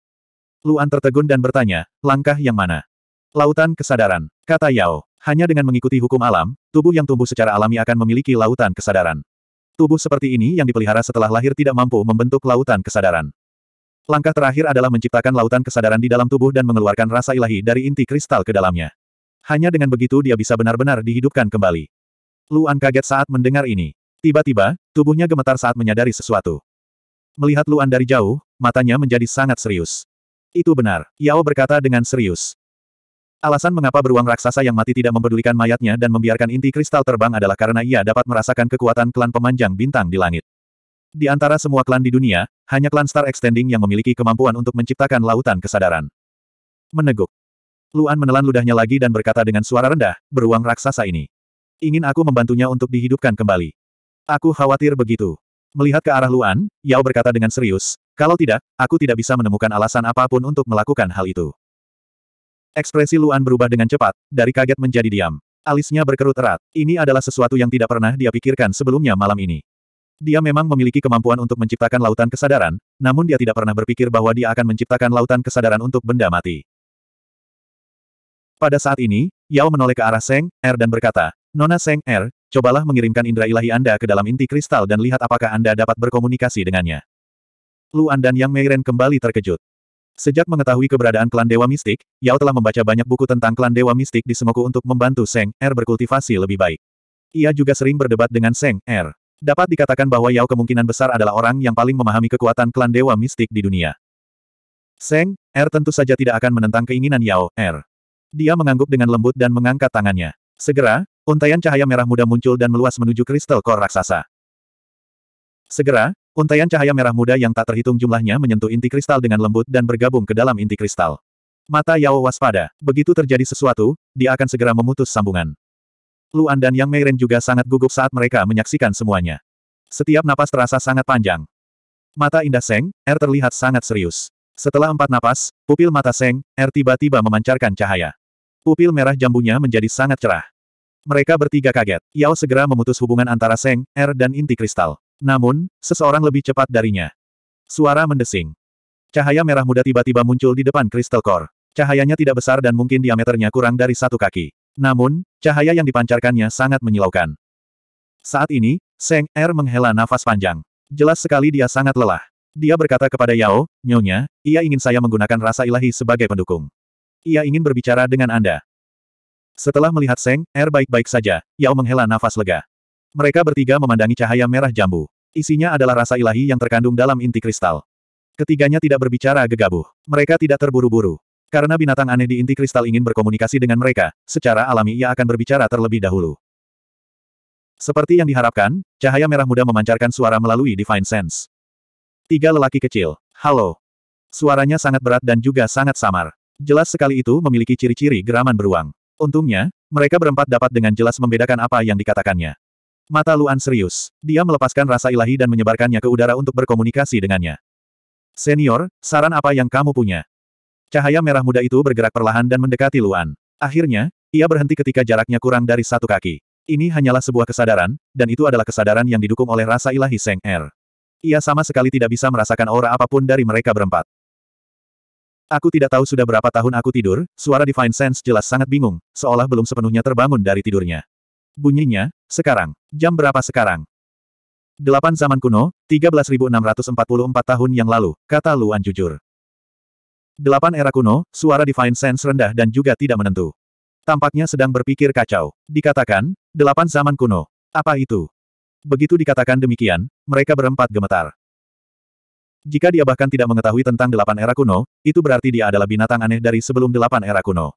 [SPEAKER 1] Luan tertegun dan bertanya, langkah yang mana? Lautan kesadaran, kata Yao. Hanya dengan mengikuti hukum alam, tubuh yang tumbuh secara alami akan memiliki lautan kesadaran. Tubuh seperti ini yang dipelihara setelah lahir tidak mampu membentuk lautan kesadaran. Langkah terakhir adalah menciptakan lautan kesadaran di dalam tubuh dan mengeluarkan rasa ilahi dari inti kristal ke dalamnya. Hanya dengan begitu dia bisa benar-benar dihidupkan kembali. Luan kaget saat mendengar ini. Tiba-tiba, tubuhnya gemetar saat menyadari sesuatu. Melihat Luan dari jauh, matanya menjadi sangat serius. Itu benar, Yao berkata dengan serius. Alasan mengapa beruang raksasa yang mati tidak mempedulikan mayatnya dan membiarkan inti kristal terbang adalah karena ia dapat merasakan kekuatan klan pemanjang bintang di langit. Di antara semua klan di dunia, hanya klan Star Extending yang memiliki kemampuan untuk menciptakan lautan kesadaran. Meneguk, Luan menelan ludahnya lagi dan berkata dengan suara rendah, beruang raksasa ini. Ingin aku membantunya untuk dihidupkan kembali. Aku khawatir begitu. Melihat ke arah Luan, Yao berkata dengan serius, kalau tidak, aku tidak bisa menemukan alasan apapun untuk melakukan hal itu. Ekspresi Luan berubah dengan cepat, dari kaget menjadi diam. Alisnya berkerut erat, ini adalah sesuatu yang tidak pernah dia pikirkan sebelumnya malam ini. Dia memang memiliki kemampuan untuk menciptakan lautan kesadaran, namun dia tidak pernah berpikir bahwa dia akan menciptakan lautan kesadaran untuk benda mati. Pada saat ini, Yao menoleh ke arah Seng, Er dan berkata, Nona Seng, Er, cobalah mengirimkan indera ilahi Anda ke dalam inti kristal dan lihat apakah Anda dapat berkomunikasi dengannya. Luan dan Yang Meiren kembali terkejut. Sejak mengetahui keberadaan klan Dewa Mistik, Yao telah membaca banyak buku tentang klan Dewa Mistik di Semoku untuk membantu Seng, Er berkultivasi lebih baik. Ia juga sering berdebat dengan Seng, Er. Dapat dikatakan bahwa Yao kemungkinan besar adalah orang yang paling memahami kekuatan klan Dewa Mistik di dunia. Seng, Er tentu saja tidak akan menentang keinginan Yao, Er. Dia mengangguk dengan lembut dan mengangkat tangannya. Segera, untaian cahaya merah muda muncul dan meluas menuju kristal kor raksasa. Segera, untaian cahaya merah muda yang tak terhitung jumlahnya menyentuh inti kristal dengan lembut dan bergabung ke dalam inti kristal. Mata Yao waspada. Begitu terjadi sesuatu, dia akan segera memutus sambungan. Luan dan Yang Meiren juga sangat gugup saat mereka menyaksikan semuanya. Setiap napas terasa sangat panjang. Mata indah Seng, Er terlihat sangat serius. Setelah empat napas, pupil mata Seng, Er tiba-tiba memancarkan cahaya. Pupil merah jambunya menjadi sangat cerah. Mereka bertiga kaget. Yao segera memutus hubungan antara Seng, Er dan inti kristal. Namun, seseorang lebih cepat darinya. Suara mendesing. Cahaya merah muda tiba-tiba muncul di depan kristal core. Cahayanya tidak besar dan mungkin diameternya kurang dari satu kaki. Namun, cahaya yang dipancarkannya sangat menyilaukan. Saat ini, Seng Er menghela nafas panjang. Jelas sekali dia sangat lelah. Dia berkata kepada Yao, Nyonya, ia ingin saya menggunakan rasa ilahi sebagai pendukung. Ia ingin berbicara dengan Anda. Setelah melihat Seng, air er baik-baik saja, Yao menghela nafas lega. Mereka bertiga memandangi cahaya merah jambu. Isinya adalah rasa ilahi yang terkandung dalam inti kristal. Ketiganya tidak berbicara gegabah. Mereka tidak terburu-buru. Karena binatang aneh di inti kristal ingin berkomunikasi dengan mereka, secara alami ia akan berbicara terlebih dahulu. Seperti yang diharapkan, cahaya merah muda memancarkan suara melalui Divine Sense. Tiga lelaki kecil. Halo. Suaranya sangat berat dan juga sangat samar. Jelas sekali itu memiliki ciri-ciri geraman beruang. Untungnya, mereka berempat dapat dengan jelas membedakan apa yang dikatakannya. Mata Luan serius. Dia melepaskan rasa ilahi dan menyebarkannya ke udara untuk berkomunikasi dengannya. Senior, saran apa yang kamu punya? Cahaya merah muda itu bergerak perlahan dan mendekati Luan. Akhirnya, ia berhenti ketika jaraknya kurang dari satu kaki. Ini hanyalah sebuah kesadaran, dan itu adalah kesadaran yang didukung oleh rasa ilahi Seng Er. Ia sama sekali tidak bisa merasakan aura apapun dari mereka berempat. Aku tidak tahu sudah berapa tahun aku tidur, suara Divine Sense jelas sangat bingung, seolah belum sepenuhnya terbangun dari tidurnya. Bunyinya, sekarang. Jam berapa sekarang? Delapan zaman kuno, 13.644 tahun yang lalu, kata Luan jujur. Delapan era kuno, suara Divine Sense rendah dan juga tidak menentu. Tampaknya sedang berpikir kacau. Dikatakan, delapan zaman kuno. Apa itu? Begitu dikatakan demikian, mereka berempat gemetar. Jika dia bahkan tidak mengetahui tentang delapan era kuno, itu berarti dia adalah binatang aneh dari sebelum delapan era kuno.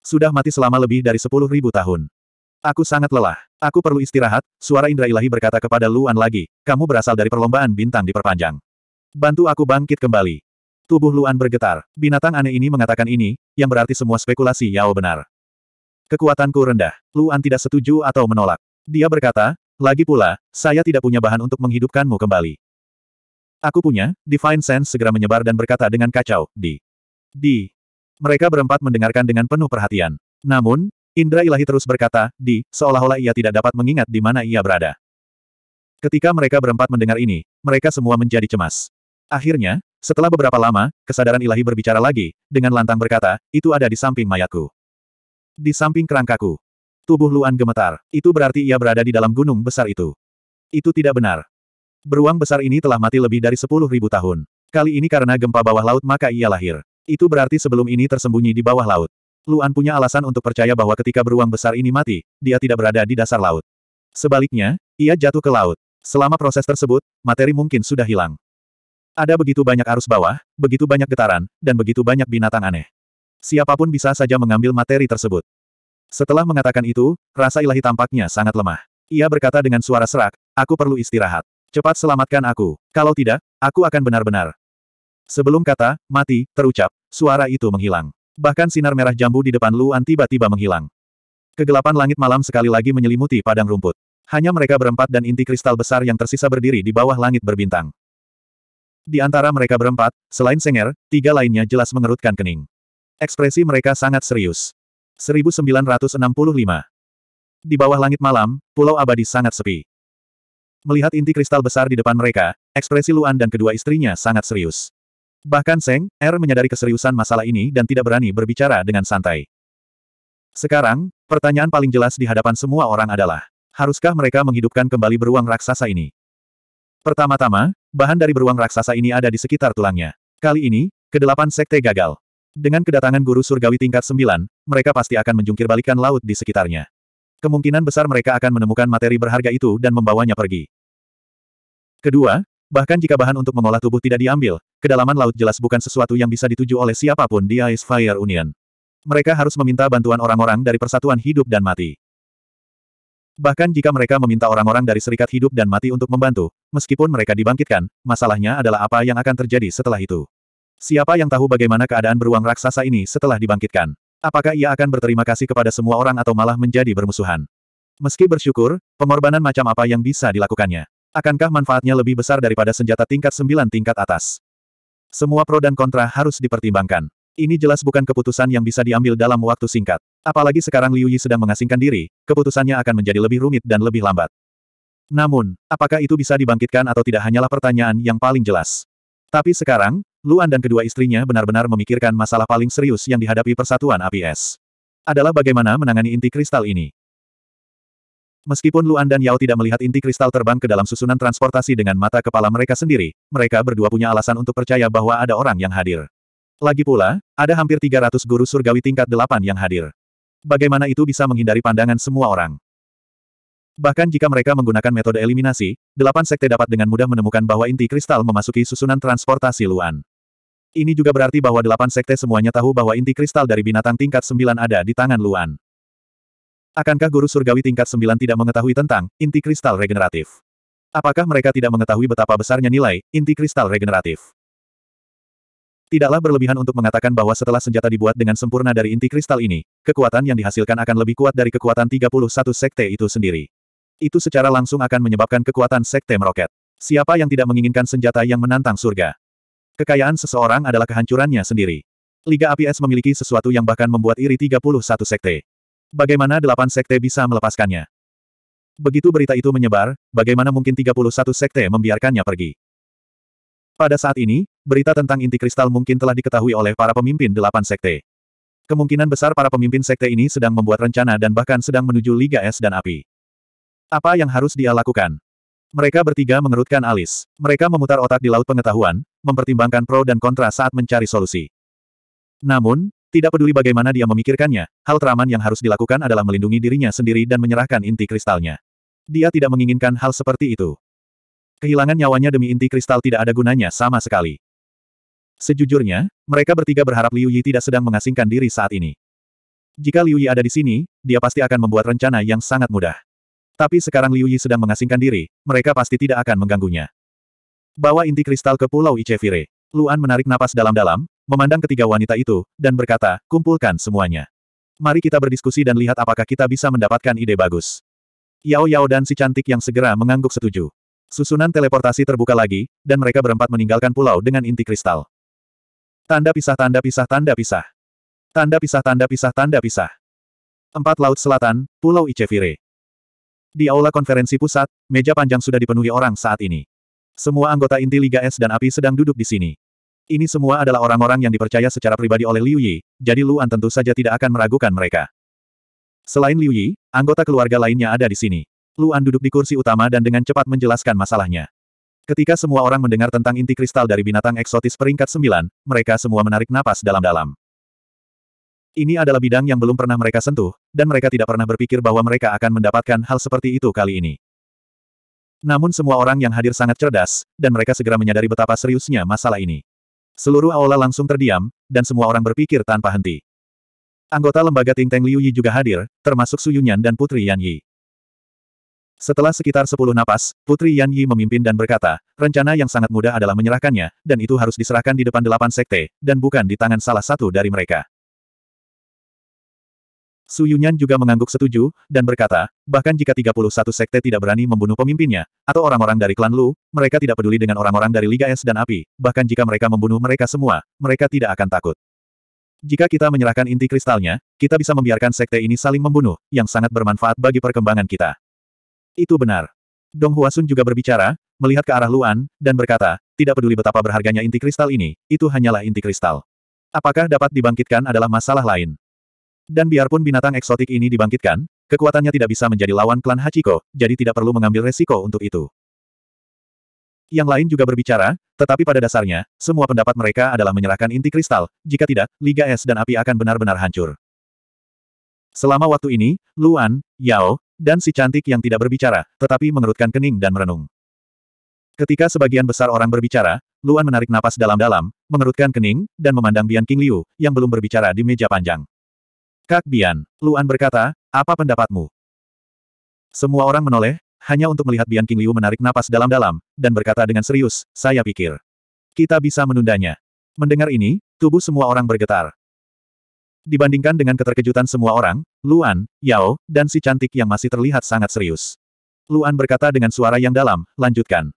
[SPEAKER 1] Sudah mati selama lebih dari sepuluh ribu tahun. Aku sangat lelah. Aku perlu istirahat, suara indra ilahi berkata kepada Luan lagi, kamu berasal dari perlombaan bintang diperpanjang. Bantu aku bangkit kembali. Tubuh Luan bergetar. Binatang aneh ini mengatakan ini, yang berarti semua spekulasi Yao benar. Kekuatanku rendah. Luan tidak setuju atau menolak. Dia berkata, lagi pula, saya tidak punya bahan untuk menghidupkanmu kembali. Aku punya, Divine Sense segera menyebar dan berkata dengan kacau, di. Di. Mereka berempat mendengarkan dengan penuh perhatian. Namun, Indra ilahi terus berkata, di, seolah-olah ia tidak dapat mengingat di mana ia berada. Ketika mereka berempat mendengar ini, mereka semua menjadi cemas. Akhirnya, setelah beberapa lama, kesadaran ilahi berbicara lagi, dengan lantang berkata, itu ada di samping mayatku. Di samping kerangkaku. Tubuh Luan gemetar. Itu berarti ia berada di dalam gunung besar itu. Itu tidak benar. Beruang besar ini telah mati lebih dari sepuluh ribu tahun. Kali ini karena gempa bawah laut maka ia lahir. Itu berarti sebelum ini tersembunyi di bawah laut. Luan punya alasan untuk percaya bahwa ketika beruang besar ini mati, dia tidak berada di dasar laut. Sebaliknya, ia jatuh ke laut. Selama proses tersebut, materi mungkin sudah hilang. Ada begitu banyak arus bawah, begitu banyak getaran, dan begitu banyak binatang aneh. Siapapun bisa saja mengambil materi tersebut. Setelah mengatakan itu, rasa ilahi tampaknya sangat lemah. Ia berkata dengan suara serak, aku perlu istirahat. Cepat selamatkan aku. Kalau tidak, aku akan benar-benar. Sebelum kata, mati, terucap, suara itu menghilang. Bahkan sinar merah jambu di depan Luan tiba-tiba menghilang. Kegelapan langit malam sekali lagi menyelimuti padang rumput. Hanya mereka berempat dan inti kristal besar yang tersisa berdiri di bawah langit berbintang. Di antara mereka berempat, selain Senger, tiga lainnya jelas mengerutkan kening. Ekspresi mereka sangat serius. 1965. Di bawah langit malam, pulau abadi sangat sepi. Melihat inti kristal besar di depan mereka, ekspresi Luan dan kedua istrinya sangat serius. Bahkan Seng, Er menyadari keseriusan masalah ini dan tidak berani berbicara dengan santai. Sekarang, pertanyaan paling jelas di hadapan semua orang adalah, haruskah mereka menghidupkan kembali beruang raksasa ini? Pertama-tama, bahan dari beruang raksasa ini ada di sekitar tulangnya. Kali ini, kedelapan sekte gagal. Dengan kedatangan guru surgawi tingkat 9, mereka pasti akan menjungkir laut di sekitarnya. Kemungkinan besar mereka akan menemukan materi berharga itu dan membawanya pergi. Kedua, bahkan jika bahan untuk mengolah tubuh tidak diambil, kedalaman laut jelas bukan sesuatu yang bisa dituju oleh siapapun di Ice Fire Union. Mereka harus meminta bantuan orang-orang dari Persatuan Hidup dan Mati. Bahkan jika mereka meminta orang-orang dari Serikat Hidup dan Mati untuk membantu, meskipun mereka dibangkitkan, masalahnya adalah apa yang akan terjadi setelah itu. Siapa yang tahu bagaimana keadaan beruang raksasa ini setelah dibangkitkan? Apakah ia akan berterima kasih kepada semua orang atau malah menjadi bermusuhan? Meski bersyukur, pengorbanan macam apa yang bisa dilakukannya? Akankah manfaatnya lebih besar daripada senjata tingkat 9 tingkat atas? Semua pro dan kontra harus dipertimbangkan. Ini jelas bukan keputusan yang bisa diambil dalam waktu singkat. Apalagi sekarang Liu Yi sedang mengasingkan diri, keputusannya akan menjadi lebih rumit dan lebih lambat. Namun, apakah itu bisa dibangkitkan atau tidak hanyalah pertanyaan yang paling jelas. Tapi sekarang, Luan dan kedua istrinya benar-benar memikirkan masalah paling serius yang dihadapi persatuan api es. Adalah bagaimana menangani inti kristal ini. Meskipun Luan dan Yao tidak melihat inti kristal terbang ke dalam susunan transportasi dengan mata kepala mereka sendiri, mereka berdua punya alasan untuk percaya bahwa ada orang yang hadir. Lagi pula, ada hampir 300 guru surgawi tingkat 8 yang hadir. Bagaimana itu bisa menghindari pandangan semua orang? Bahkan jika mereka menggunakan metode eliminasi, delapan sekte dapat dengan mudah menemukan bahwa inti kristal memasuki susunan transportasi Luan. Ini juga berarti bahwa delapan sekte semuanya tahu bahwa inti kristal dari binatang tingkat sembilan ada di tangan Luan. Akankah guru surgawi tingkat sembilan tidak mengetahui tentang inti kristal regeneratif? Apakah mereka tidak mengetahui betapa besarnya nilai inti kristal regeneratif? Tidaklah berlebihan untuk mengatakan bahwa setelah senjata dibuat dengan sempurna dari inti kristal ini, kekuatan yang dihasilkan akan lebih kuat dari kekuatan 31 sekte itu sendiri. Itu secara langsung akan menyebabkan kekuatan sekte meroket. Siapa yang tidak menginginkan senjata yang menantang surga? Kekayaan seseorang adalah kehancurannya sendiri. Liga Api Es memiliki sesuatu yang bahkan membuat iri 31 sekte. Bagaimana delapan sekte bisa melepaskannya? Begitu berita itu menyebar, bagaimana mungkin 31 sekte membiarkannya pergi? Pada saat ini, berita tentang inti kristal mungkin telah diketahui oleh para pemimpin delapan sekte. Kemungkinan besar para pemimpin sekte ini sedang membuat rencana dan bahkan sedang menuju Liga Es dan Api. Apa yang harus dia lakukan? Mereka bertiga mengerutkan alis. Mereka memutar otak di laut pengetahuan, mempertimbangkan pro dan kontra saat mencari solusi. Namun, tidak peduli bagaimana dia memikirkannya, hal teraman yang harus dilakukan adalah melindungi dirinya sendiri dan menyerahkan inti kristalnya. Dia tidak menginginkan hal seperti itu. Kehilangan nyawanya demi inti kristal tidak ada gunanya sama sekali. Sejujurnya, mereka bertiga berharap Liu Yi tidak sedang mengasingkan diri saat ini. Jika Liu Yi ada di sini, dia pasti akan membuat rencana yang sangat mudah. Tapi sekarang Liu Yi sedang mengasingkan diri, mereka pasti tidak akan mengganggunya. Bawa inti kristal ke Pulau Ichevire. Luan menarik napas dalam-dalam, memandang ketiga wanita itu, dan berkata, kumpulkan semuanya. Mari kita berdiskusi dan lihat apakah kita bisa mendapatkan ide bagus. Yao Yao dan si cantik yang segera mengangguk setuju. Susunan teleportasi terbuka lagi, dan mereka berempat meninggalkan pulau dengan inti kristal. Tanda pisah tanda pisah tanda pisah. Tanda pisah tanda pisah tanda pisah. Empat Laut Selatan, Pulau Ichevire. Di aula konferensi pusat, meja panjang sudah dipenuhi orang saat ini. Semua anggota inti Liga Es dan Api sedang duduk di sini. Ini semua adalah orang-orang yang dipercaya secara pribadi oleh Liu Yi, jadi Luan tentu saja tidak akan meragukan mereka. Selain Liu Yi, anggota keluarga lainnya ada di sini. Luan duduk di kursi utama dan dengan cepat menjelaskan masalahnya. Ketika semua orang mendengar tentang inti kristal dari binatang eksotis peringkat 9, mereka semua menarik napas dalam-dalam. Ini adalah bidang yang belum pernah mereka sentuh, dan mereka tidak pernah berpikir bahwa mereka akan mendapatkan hal seperti itu kali ini. Namun semua orang yang hadir sangat cerdas, dan mereka segera menyadari betapa seriusnya masalah ini. Seluruh aula langsung terdiam, dan semua orang berpikir tanpa henti. Anggota lembaga Ting Teng Liu Yi juga hadir, termasuk Su Yunyan dan Putri Yan Yi. Setelah sekitar sepuluh napas, Putri Yan Yi memimpin dan berkata, rencana yang sangat mudah adalah menyerahkannya, dan itu harus diserahkan di depan delapan sekte, dan bukan di tangan salah satu dari mereka. Su Yunyan juga mengangguk setuju, dan berkata, bahkan jika 31 sekte tidak berani membunuh pemimpinnya, atau orang-orang dari klan Lu, mereka tidak peduli dengan orang-orang dari Liga Es dan Api, bahkan jika mereka membunuh mereka semua, mereka tidak akan takut. Jika kita menyerahkan inti kristalnya, kita bisa membiarkan sekte ini saling membunuh, yang sangat bermanfaat bagi perkembangan kita. Itu benar. Dong Huasun juga berbicara, melihat ke arah Luan, dan berkata, tidak peduli betapa berharganya inti kristal ini, itu hanyalah inti kristal. Apakah dapat dibangkitkan adalah masalah lain. Dan biarpun binatang eksotik ini dibangkitkan, kekuatannya tidak bisa menjadi lawan klan Hachiko, jadi tidak perlu mengambil resiko untuk itu. Yang lain juga berbicara, tetapi pada dasarnya, semua pendapat mereka adalah menyerahkan inti kristal, jika tidak, Liga Es dan api akan benar-benar hancur. Selama waktu ini, Luan, Yao, dan si cantik yang tidak berbicara, tetapi mengerutkan kening dan merenung. Ketika sebagian besar orang berbicara, Luan menarik napas dalam-dalam, mengerutkan kening, dan memandang Bian King Liu, yang belum berbicara di meja panjang. Kak Bian, Luan berkata, apa pendapatmu? Semua orang menoleh, hanya untuk melihat Bian King Liu menarik napas dalam-dalam, dan berkata dengan serius, saya pikir. Kita bisa menundanya. Mendengar ini, tubuh semua orang bergetar. Dibandingkan dengan keterkejutan semua orang, Luan, Yao, dan si cantik yang masih terlihat sangat serius. Luan berkata dengan suara yang dalam, lanjutkan.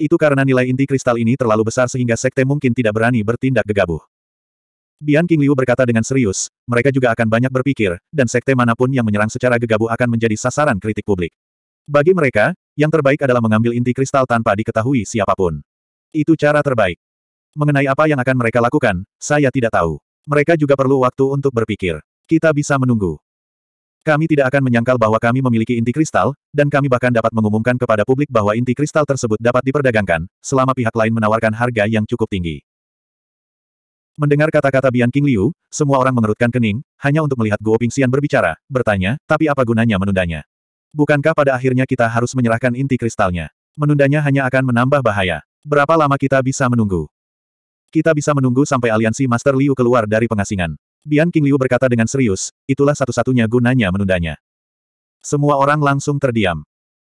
[SPEAKER 1] Itu karena nilai inti kristal ini terlalu besar sehingga sekte mungkin tidak berani bertindak gegabah. Bian Liu berkata dengan serius, mereka juga akan banyak berpikir, dan sekte manapun yang menyerang secara gegabah akan menjadi sasaran kritik publik. Bagi mereka, yang terbaik adalah mengambil inti kristal tanpa diketahui siapapun. Itu cara terbaik. Mengenai apa yang akan mereka lakukan, saya tidak tahu. Mereka juga perlu waktu untuk berpikir. Kita bisa menunggu. Kami tidak akan menyangkal bahwa kami memiliki inti kristal, dan kami bahkan dapat mengumumkan kepada publik bahwa inti kristal tersebut dapat diperdagangkan, selama pihak lain menawarkan harga yang cukup tinggi. Mendengar kata-kata Bian King Liu, semua orang mengerutkan kening, hanya untuk melihat Guo Pingxian berbicara, bertanya, tapi apa gunanya menundanya? Bukankah pada akhirnya kita harus menyerahkan inti kristalnya? Menundanya hanya akan menambah bahaya. Berapa lama kita bisa menunggu? Kita bisa menunggu sampai aliansi Master Liu keluar dari pengasingan. Bian King Liu berkata dengan serius, itulah satu-satunya gunanya menundanya. Semua orang langsung terdiam.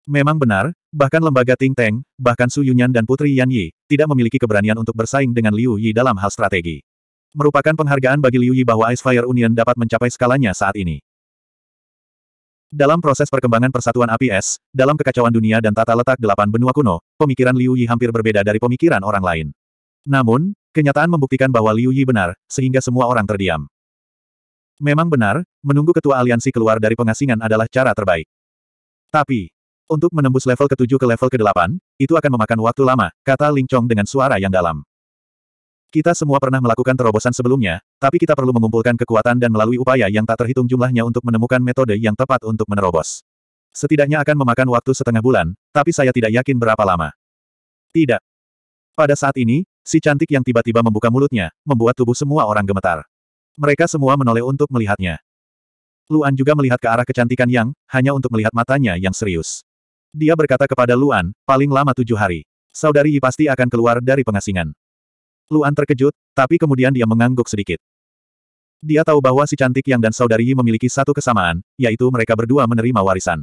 [SPEAKER 1] Memang benar, bahkan lembaga Ting Teng, bahkan Su Yunyan dan Putri Yan Yi, tidak memiliki keberanian untuk bersaing dengan Liu Yi dalam hal strategi. Merupakan penghargaan bagi Liu Yi bahwa Ice Fire Union dapat mencapai skalanya saat ini. Dalam proses perkembangan persatuan api es, dalam kekacauan dunia dan tata letak delapan benua kuno, pemikiran Liu Yi hampir berbeda dari pemikiran orang lain. Namun, kenyataan membuktikan bahwa Liu Yi benar, sehingga semua orang terdiam. Memang benar, menunggu ketua aliansi keluar dari pengasingan adalah cara terbaik. Tapi, untuk menembus level ke-7 ke level ke-8, itu akan memakan waktu lama, kata Ling Chong dengan suara yang dalam. Kita semua pernah melakukan terobosan sebelumnya, tapi kita perlu mengumpulkan kekuatan dan melalui upaya yang tak terhitung jumlahnya untuk menemukan metode yang tepat untuk menerobos. Setidaknya akan memakan waktu setengah bulan, tapi saya tidak yakin berapa lama. Tidak. Pada saat ini, si cantik yang tiba-tiba membuka mulutnya, membuat tubuh semua orang gemetar. Mereka semua menoleh untuk melihatnya. Luan juga melihat ke arah kecantikan Yang, hanya untuk melihat matanya yang serius. Dia berkata kepada Luan, paling lama tujuh hari. Saudari Yi pasti akan keluar dari pengasingan. Luan terkejut, tapi kemudian dia mengangguk sedikit. Dia tahu bahwa si cantik yang dan saudari Yi memiliki satu kesamaan, yaitu mereka berdua menerima warisan.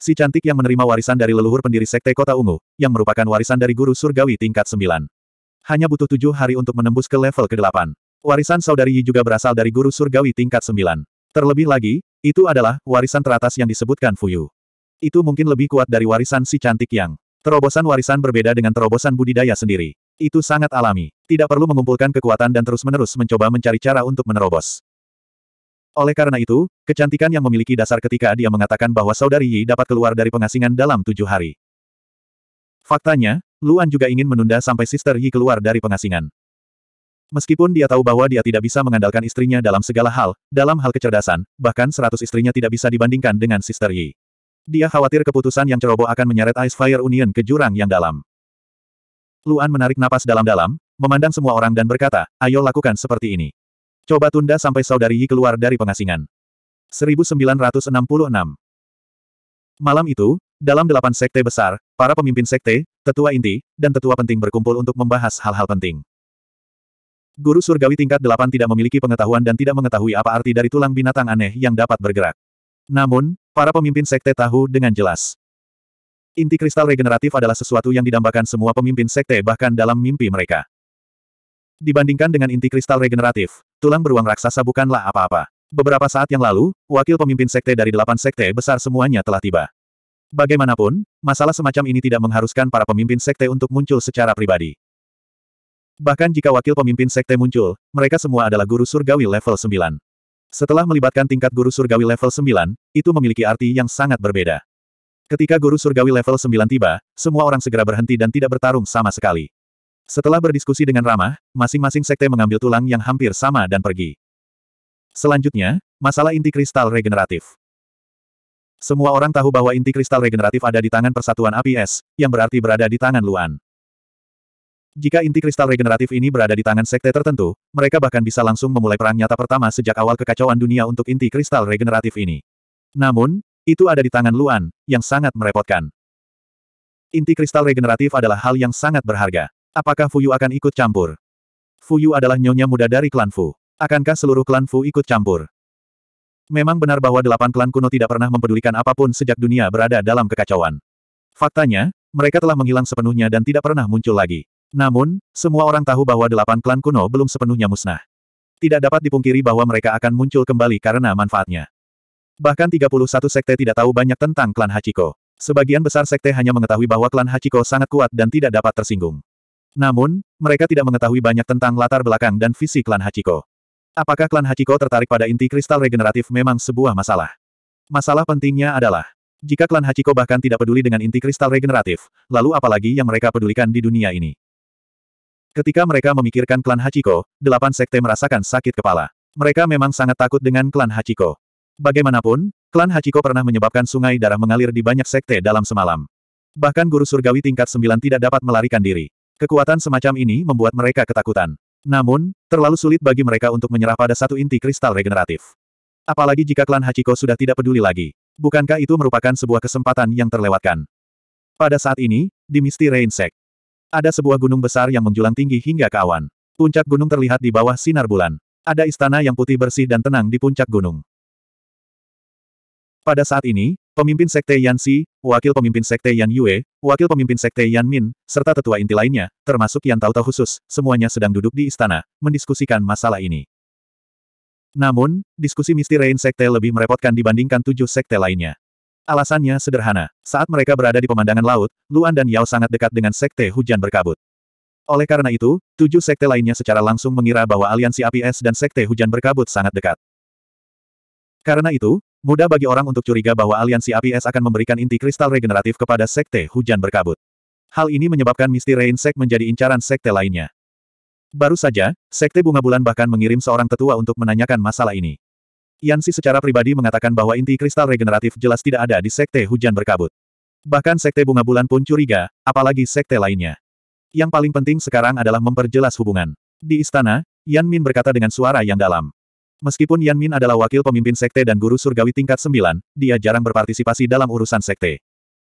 [SPEAKER 1] Si cantik yang menerima warisan dari leluhur pendiri Sekte Kota Ungu, yang merupakan warisan dari guru surgawi tingkat 9. Hanya butuh tujuh hari untuk menembus ke level ke-8. Warisan saudari Yi juga berasal dari guru surgawi tingkat 9. Terlebih lagi, itu adalah warisan teratas yang disebutkan Fuyu. Itu mungkin lebih kuat dari warisan si cantik yang. Terobosan warisan berbeda dengan terobosan budidaya sendiri. Itu sangat alami. Tidak perlu mengumpulkan kekuatan dan terus-menerus mencoba mencari cara untuk menerobos. Oleh karena itu, kecantikan yang memiliki dasar ketika dia mengatakan bahwa saudari Yi dapat keluar dari pengasingan dalam tujuh hari. Faktanya, Luan juga ingin menunda sampai Sister Yi keluar dari pengasingan. Meskipun dia tahu bahwa dia tidak bisa mengandalkan istrinya dalam segala hal, dalam hal kecerdasan, bahkan seratus istrinya tidak bisa dibandingkan dengan Sister Yi. Dia khawatir keputusan yang ceroboh akan menyeret Ice Fire Union ke jurang yang dalam. Luan menarik napas dalam-dalam, memandang semua orang dan berkata, ayo lakukan seperti ini. Coba tunda sampai saudari Yi keluar dari pengasingan. 1966 Malam itu, dalam delapan sekte besar, para pemimpin sekte, tetua inti, dan tetua penting berkumpul untuk membahas hal-hal penting. Guru surgawi tingkat delapan tidak memiliki pengetahuan dan tidak mengetahui apa arti dari tulang binatang aneh yang dapat bergerak. Namun, para pemimpin sekte tahu dengan jelas. Inti kristal regeneratif adalah sesuatu yang didambakan semua pemimpin sekte bahkan dalam mimpi mereka. Dibandingkan dengan inti kristal regeneratif, tulang beruang raksasa bukanlah apa-apa. Beberapa saat yang lalu, wakil pemimpin sekte dari delapan sekte besar semuanya telah tiba. Bagaimanapun, masalah semacam ini tidak mengharuskan para pemimpin sekte untuk muncul secara pribadi. Bahkan jika wakil pemimpin sekte muncul, mereka semua adalah guru surgawi level 9. Setelah melibatkan tingkat guru surgawi level 9, itu memiliki arti yang sangat berbeda. Ketika guru surgawi level 9 tiba, semua orang segera berhenti dan tidak bertarung sama sekali. Setelah berdiskusi dengan ramah, masing-masing sekte mengambil tulang yang hampir sama dan pergi. Selanjutnya, masalah inti kristal regeneratif. Semua orang tahu bahwa inti kristal regeneratif ada di tangan Persatuan APS, yang berarti berada di tangan Luan. Jika inti kristal regeneratif ini berada di tangan sekte tertentu, mereka bahkan bisa langsung memulai perang nyata pertama sejak awal kekacauan dunia untuk inti kristal regeneratif ini. Namun, itu ada di tangan Luan, yang sangat merepotkan. Inti kristal regeneratif adalah hal yang sangat berharga. Apakah Fuyu akan ikut campur? Fuyu adalah nyonya muda dari klan Fu. Akankah seluruh klan Fu ikut campur? Memang benar bahwa delapan klan kuno tidak pernah mempedulikan apapun sejak dunia berada dalam kekacauan. Faktanya, mereka telah menghilang sepenuhnya dan tidak pernah muncul lagi. Namun, semua orang tahu bahwa delapan klan kuno belum sepenuhnya musnah. Tidak dapat dipungkiri bahwa mereka akan muncul kembali karena manfaatnya. Bahkan 31 sekte tidak tahu banyak tentang klan Hachiko. Sebagian besar sekte hanya mengetahui bahwa klan Hachiko sangat kuat dan tidak dapat tersinggung. Namun, mereka tidak mengetahui banyak tentang latar belakang dan visi klan Hachiko. Apakah klan Hachiko tertarik pada inti kristal regeneratif memang sebuah masalah? Masalah pentingnya adalah, jika klan Hachiko bahkan tidak peduli dengan inti kristal regeneratif, lalu apalagi yang mereka pedulikan di dunia ini? Ketika mereka memikirkan klan Hachiko, delapan sekte merasakan sakit kepala. Mereka memang sangat takut dengan klan Hachiko. Bagaimanapun, klan Hachiko pernah menyebabkan sungai darah mengalir di banyak sekte dalam semalam. Bahkan guru surgawi tingkat sembilan tidak dapat melarikan diri. Kekuatan semacam ini membuat mereka ketakutan. Namun, terlalu sulit bagi mereka untuk menyerah pada satu inti kristal regeneratif. Apalagi jika klan Hachiko sudah tidak peduli lagi. Bukankah itu merupakan sebuah kesempatan yang terlewatkan? Pada saat ini, di Misty Rain Sect, ada sebuah gunung besar yang menjulang tinggi hingga ke awan. Puncak gunung terlihat di bawah sinar bulan. Ada istana yang putih bersih dan tenang di puncak gunung. Pada saat ini, pemimpin Sekte Yan Si, wakil pemimpin Sekte Yan Yue, wakil pemimpin Sekte Yan Min, serta tetua inti lainnya, termasuk Yan Tao khusus, semuanya sedang duduk di istana, mendiskusikan masalah ini. Namun, diskusi Misty Rain Sekte lebih merepotkan dibandingkan tujuh sekte lainnya. Alasannya sederhana, saat mereka berada di pemandangan laut, Luan dan Yao sangat dekat dengan Sekte Hujan Berkabut. Oleh karena itu, tujuh sekte lainnya secara langsung mengira bahwa aliansi APS dan Sekte Hujan Berkabut sangat dekat. Karena itu, Mudah bagi orang untuk curiga bahwa aliansi APS akan memberikan inti kristal regeneratif kepada sekte hujan berkabut. Hal ini menyebabkan Misty Rain Sect menjadi incaran sekte lainnya. Baru saja, sekte bunga bulan bahkan mengirim seorang tetua untuk menanyakan masalah ini. Yansi secara pribadi mengatakan bahwa inti kristal regeneratif jelas tidak ada di sekte hujan berkabut. Bahkan sekte bunga bulan pun curiga, apalagi sekte lainnya. Yang paling penting sekarang adalah memperjelas hubungan. Di istana, Yan Min berkata dengan suara yang dalam. Meskipun Yan Min adalah wakil pemimpin sekte dan guru surgawi tingkat 9, dia jarang berpartisipasi dalam urusan sekte.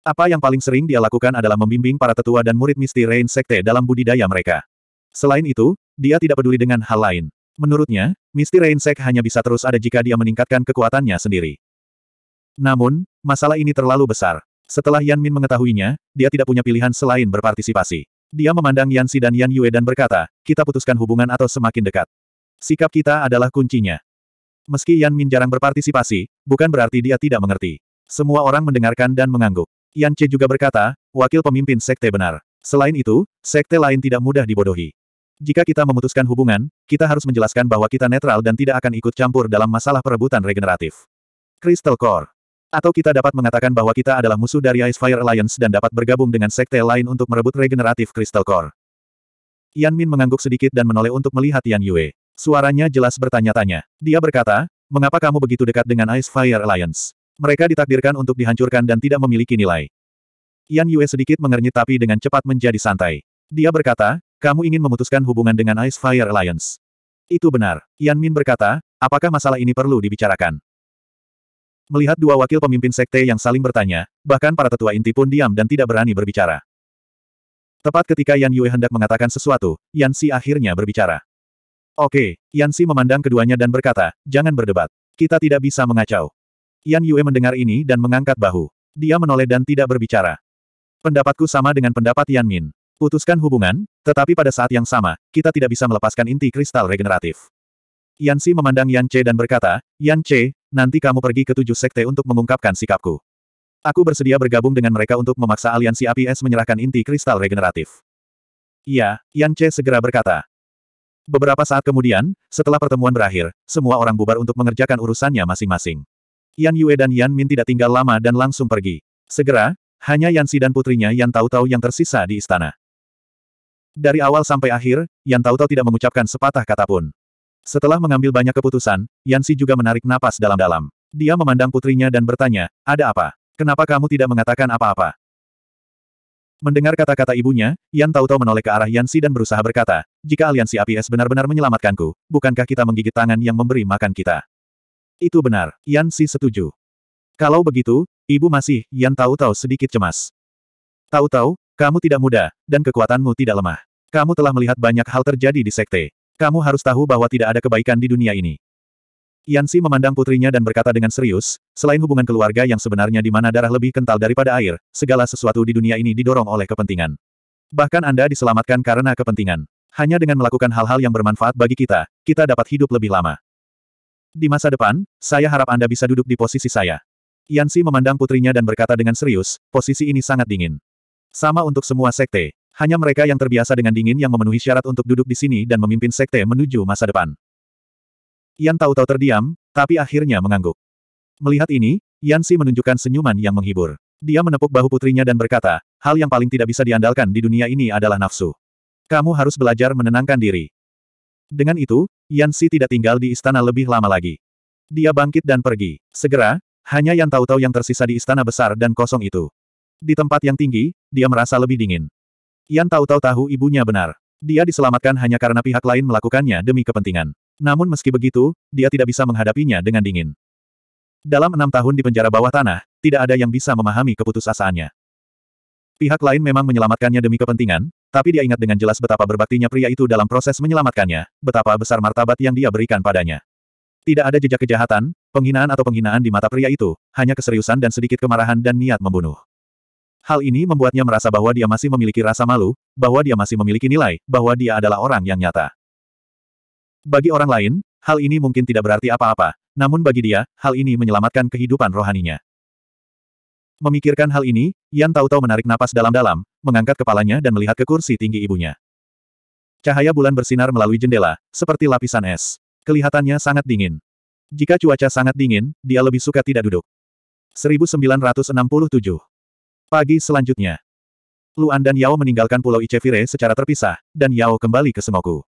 [SPEAKER 1] Apa yang paling sering dia lakukan adalah membimbing para tetua dan murid misti Rain Sekte dalam budidaya mereka. Selain itu, dia tidak peduli dengan hal lain. Menurutnya, misti Rain Sek hanya bisa terus ada jika dia meningkatkan kekuatannya sendiri. Namun, masalah ini terlalu besar. Setelah Yan Min mengetahuinya, dia tidak punya pilihan selain berpartisipasi. Dia memandang Yan Si dan Yan Yue dan berkata, kita putuskan hubungan atau semakin dekat. Sikap kita adalah kuncinya. Meski Yan Min jarang berpartisipasi, bukan berarti dia tidak mengerti. Semua orang mendengarkan dan mengangguk. Yan Che juga berkata, wakil pemimpin sekte benar. Selain itu, sekte lain tidak mudah dibodohi. Jika kita memutuskan hubungan, kita harus menjelaskan bahwa kita netral dan tidak akan ikut campur dalam masalah perebutan regeneratif. Crystal Core. Atau kita dapat mengatakan bahwa kita adalah musuh dari Ice Fire Alliance dan dapat bergabung dengan sekte lain untuk merebut regeneratif Crystal Core. Yan Min mengangguk sedikit dan menoleh untuk melihat Yan Yue. Suaranya jelas bertanya-tanya. Dia berkata, mengapa kamu begitu dekat dengan Ice Fire Alliance? Mereka ditakdirkan untuk dihancurkan dan tidak memiliki nilai. Yan Yue sedikit mengernyit tapi dengan cepat menjadi santai. Dia berkata, kamu ingin memutuskan hubungan dengan Ice Fire Alliance. Itu benar. Yan Min berkata, apakah masalah ini perlu dibicarakan? Melihat dua wakil pemimpin sekte yang saling bertanya, bahkan para tetua inti pun diam dan tidak berani berbicara. Tepat ketika Yan Yue hendak mengatakan sesuatu, Yan Si akhirnya berbicara. Oke, Yan Yansi memandang keduanya dan berkata, jangan berdebat. Kita tidak bisa mengacau. Yan Yue mendengar ini dan mengangkat bahu. Dia menoleh dan tidak berbicara. Pendapatku sama dengan pendapat Yan Min. Putuskan hubungan, tetapi pada saat yang sama, kita tidak bisa melepaskan inti kristal regeneratif. Yan Si memandang Yan Che dan berkata, Yan Che, nanti kamu pergi ke tujuh sekte untuk mengungkapkan sikapku. Aku bersedia bergabung dengan mereka untuk memaksa aliansi APS menyerahkan inti kristal regeneratif. Iya, Yan Che segera berkata. Beberapa saat kemudian, setelah pertemuan berakhir, semua orang bubar untuk mengerjakan urusannya masing-masing. Yan Yue dan Yan Min tidak tinggal lama dan langsung pergi. Segera, hanya Yan Si dan putrinya yang tahu-tahu yang tersisa di istana. Dari awal sampai akhir, Yan Tautau tidak mengucapkan sepatah kata pun. Setelah mengambil banyak keputusan, Yan Si juga menarik napas dalam-dalam. Dia memandang putrinya dan bertanya, ada apa? Kenapa kamu tidak mengatakan apa-apa? Mendengar kata-kata ibunya, Yan tahu-tahu menoleh ke arah Yansi dan berusaha berkata, jika aliansi APS benar-benar menyelamatkanku, bukankah kita menggigit tangan yang memberi makan kita? Itu benar, Yansi setuju. Kalau begitu, ibu masih, Yan tahu-tahu sedikit cemas. Tahu-tahu, kamu tidak muda, dan kekuatanmu tidak lemah. Kamu telah melihat banyak hal terjadi di sekte. Kamu harus tahu bahwa tidak ada kebaikan di dunia ini. Yansi memandang putrinya dan berkata dengan serius, selain hubungan keluarga yang sebenarnya di mana darah lebih kental daripada air, segala sesuatu di dunia ini didorong oleh kepentingan. Bahkan Anda diselamatkan karena kepentingan. Hanya dengan melakukan hal-hal yang bermanfaat bagi kita, kita dapat hidup lebih lama. Di masa depan, saya harap Anda bisa duduk di posisi saya. Yansi memandang putrinya dan berkata dengan serius, posisi ini sangat dingin. Sama untuk semua sekte. Hanya mereka yang terbiasa dengan dingin yang memenuhi syarat untuk duduk di sini dan memimpin sekte menuju masa depan. Yan tahu-tahu terdiam, tapi akhirnya mengangguk. Melihat ini, Yan Si menunjukkan senyuman yang menghibur. Dia menepuk bahu putrinya dan berkata, hal yang paling tidak bisa diandalkan di dunia ini adalah nafsu. Kamu harus belajar menenangkan diri. Dengan itu, Yan Si tidak tinggal di istana lebih lama lagi. Dia bangkit dan pergi. Segera, hanya Yan tahu-tahu yang tersisa di istana besar dan kosong itu. Di tempat yang tinggi, dia merasa lebih dingin. Yan tahu-tahu tahu ibunya benar. Dia diselamatkan hanya karena pihak lain melakukannya demi kepentingan. Namun meski begitu, dia tidak bisa menghadapinya dengan dingin. Dalam enam tahun di penjara bawah tanah, tidak ada yang bisa memahami keputusasaannya. Pihak lain memang menyelamatkannya demi kepentingan, tapi dia ingat dengan jelas betapa berbaktinya pria itu dalam proses menyelamatkannya, betapa besar martabat yang dia berikan padanya. Tidak ada jejak kejahatan, penghinaan atau penghinaan di mata pria itu, hanya keseriusan dan sedikit kemarahan dan niat membunuh. Hal ini membuatnya merasa bahwa dia masih memiliki rasa malu, bahwa dia masih memiliki nilai, bahwa dia adalah orang yang nyata. Bagi orang lain, hal ini mungkin tidak berarti apa-apa, namun bagi dia, hal ini menyelamatkan kehidupan rohaninya. Memikirkan hal ini, Yan tahu-tahu menarik napas dalam-dalam, mengangkat kepalanya dan melihat ke kursi tinggi ibunya. Cahaya bulan bersinar melalui jendela, seperti lapisan es. Kelihatannya sangat dingin. Jika cuaca sangat dingin, dia lebih suka tidak duduk. 1967 Pagi selanjutnya. Luan dan Yao meninggalkan Pulau Ichevire secara terpisah, dan Yao kembali ke Semoku.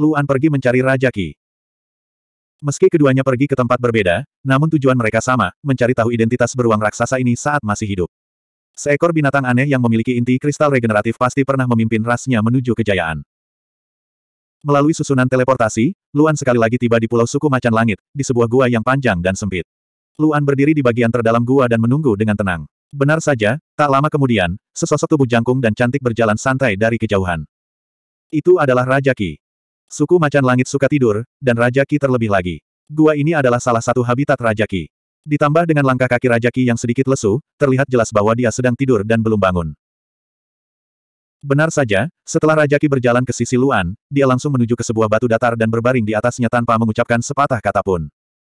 [SPEAKER 1] Luan pergi mencari Raja Ki. Meski keduanya pergi ke tempat berbeda, namun tujuan mereka sama, mencari tahu identitas beruang raksasa ini saat masih hidup. Seekor binatang aneh yang memiliki inti kristal regeneratif pasti pernah memimpin rasnya menuju kejayaan. Melalui susunan teleportasi, Luan sekali lagi tiba di Pulau Suku Macan Langit, di sebuah gua yang panjang dan sempit. Luan berdiri di bagian terdalam gua dan menunggu dengan tenang. Benar saja, tak lama kemudian, sesosok tubuh jangkung dan cantik berjalan santai dari kejauhan. Itu adalah Raja Ki. Suku macan langit suka tidur, dan Raja Ki terlebih lagi. Gua ini adalah salah satu habitat Raja Ki. Ditambah dengan langkah kaki Raja Ki yang sedikit lesu, terlihat jelas bahwa dia sedang tidur dan belum bangun. Benar saja, setelah Raja Ki berjalan ke sisi Luan, dia langsung menuju ke sebuah batu datar dan berbaring di atasnya tanpa mengucapkan sepatah kata pun.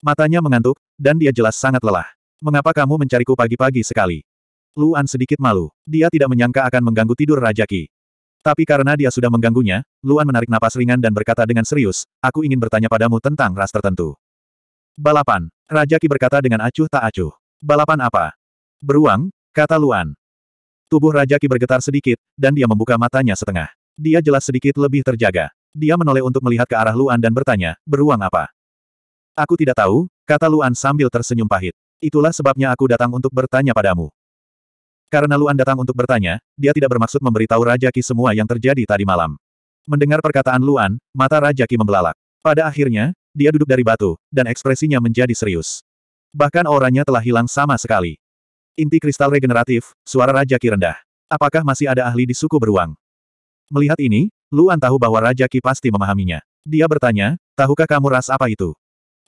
[SPEAKER 1] Matanya mengantuk, dan dia jelas sangat lelah. Mengapa kamu mencariku pagi-pagi sekali? Luan sedikit malu. Dia tidak menyangka akan mengganggu tidur Raja Ki. Tapi karena dia sudah mengganggunya, Luan menarik napas ringan dan berkata dengan serius, aku ingin bertanya padamu tentang ras tertentu. Balapan. Raja Ki berkata dengan acuh tak acuh. Balapan apa? Beruang, kata Luan. Tubuh Raja Ki bergetar sedikit, dan dia membuka matanya setengah. Dia jelas sedikit lebih terjaga. Dia menoleh untuk melihat ke arah Luan dan bertanya, beruang apa? Aku tidak tahu, kata Luan sambil tersenyum pahit. Itulah sebabnya aku datang untuk bertanya padamu. Karena Luan datang untuk bertanya, dia tidak bermaksud memberitahu Raja Ki semua yang terjadi tadi malam. Mendengar perkataan Luan, mata Raja Ki membelalak. Pada akhirnya, dia duduk dari batu, dan ekspresinya menjadi serius. Bahkan auranya telah hilang sama sekali. Inti kristal regeneratif, suara Raja Ki rendah. Apakah masih ada ahli di suku beruang? Melihat ini, Luan tahu bahwa Raja Ki pasti memahaminya. Dia bertanya, tahukah kamu ras apa itu?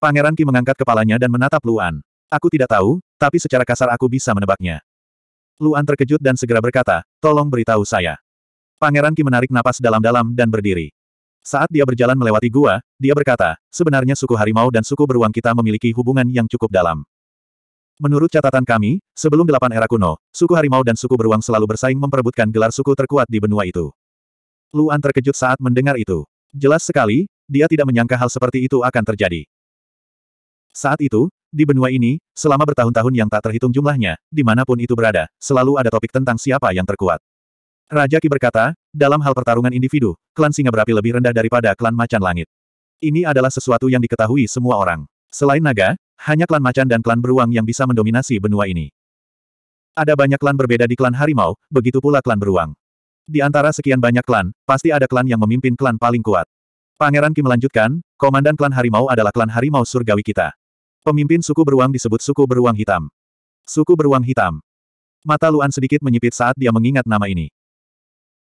[SPEAKER 1] Pangeran Ki mengangkat kepalanya dan menatap Luan. Aku tidak tahu, tapi secara kasar aku bisa menebaknya. Luan terkejut dan segera berkata, tolong beritahu saya. Pangeran Ki menarik napas dalam-dalam dan berdiri. Saat dia berjalan melewati gua, dia berkata, sebenarnya suku harimau dan suku beruang kita memiliki hubungan yang cukup dalam. Menurut catatan kami, sebelum delapan era kuno, suku harimau dan suku beruang selalu bersaing memperebutkan gelar suku terkuat di benua itu. Luan terkejut saat mendengar itu. Jelas sekali, dia tidak menyangka hal seperti itu akan terjadi. Saat itu, di benua ini, selama bertahun-tahun yang tak terhitung jumlahnya, dimanapun itu berada, selalu ada topik tentang siapa yang terkuat. Raja Ki berkata, dalam hal pertarungan individu, klan singa berapi lebih rendah daripada klan macan langit. Ini adalah sesuatu yang diketahui semua orang. Selain naga, hanya klan macan dan klan beruang yang bisa mendominasi benua ini. Ada banyak klan berbeda di klan harimau, begitu pula klan beruang. Di antara sekian banyak klan, pasti ada klan yang memimpin klan paling kuat. Pangeran Ki melanjutkan, Komandan klan harimau adalah klan harimau surgawi kita. Pemimpin suku beruang disebut suku beruang hitam. Suku beruang hitam. Mata Luan sedikit menyipit saat dia mengingat nama ini.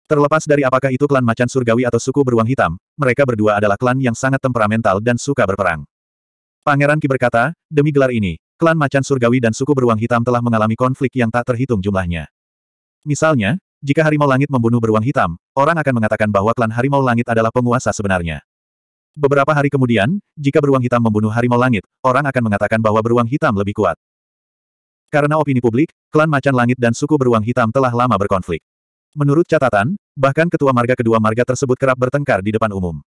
[SPEAKER 1] Terlepas dari apakah itu klan macan surgawi atau suku beruang hitam, mereka berdua adalah klan yang sangat temperamental dan suka berperang. Pangeran Ki berkata, demi gelar ini, klan macan surgawi dan suku beruang hitam telah mengalami konflik yang tak terhitung jumlahnya. Misalnya, jika harimau langit membunuh beruang hitam, orang akan mengatakan bahwa klan harimau langit adalah penguasa sebenarnya. Beberapa hari kemudian, jika beruang hitam membunuh harimau langit, orang akan mengatakan bahwa beruang hitam lebih kuat. Karena opini publik, klan macan langit dan suku beruang hitam telah lama berkonflik. Menurut catatan, bahkan ketua marga kedua marga tersebut kerap bertengkar di depan umum.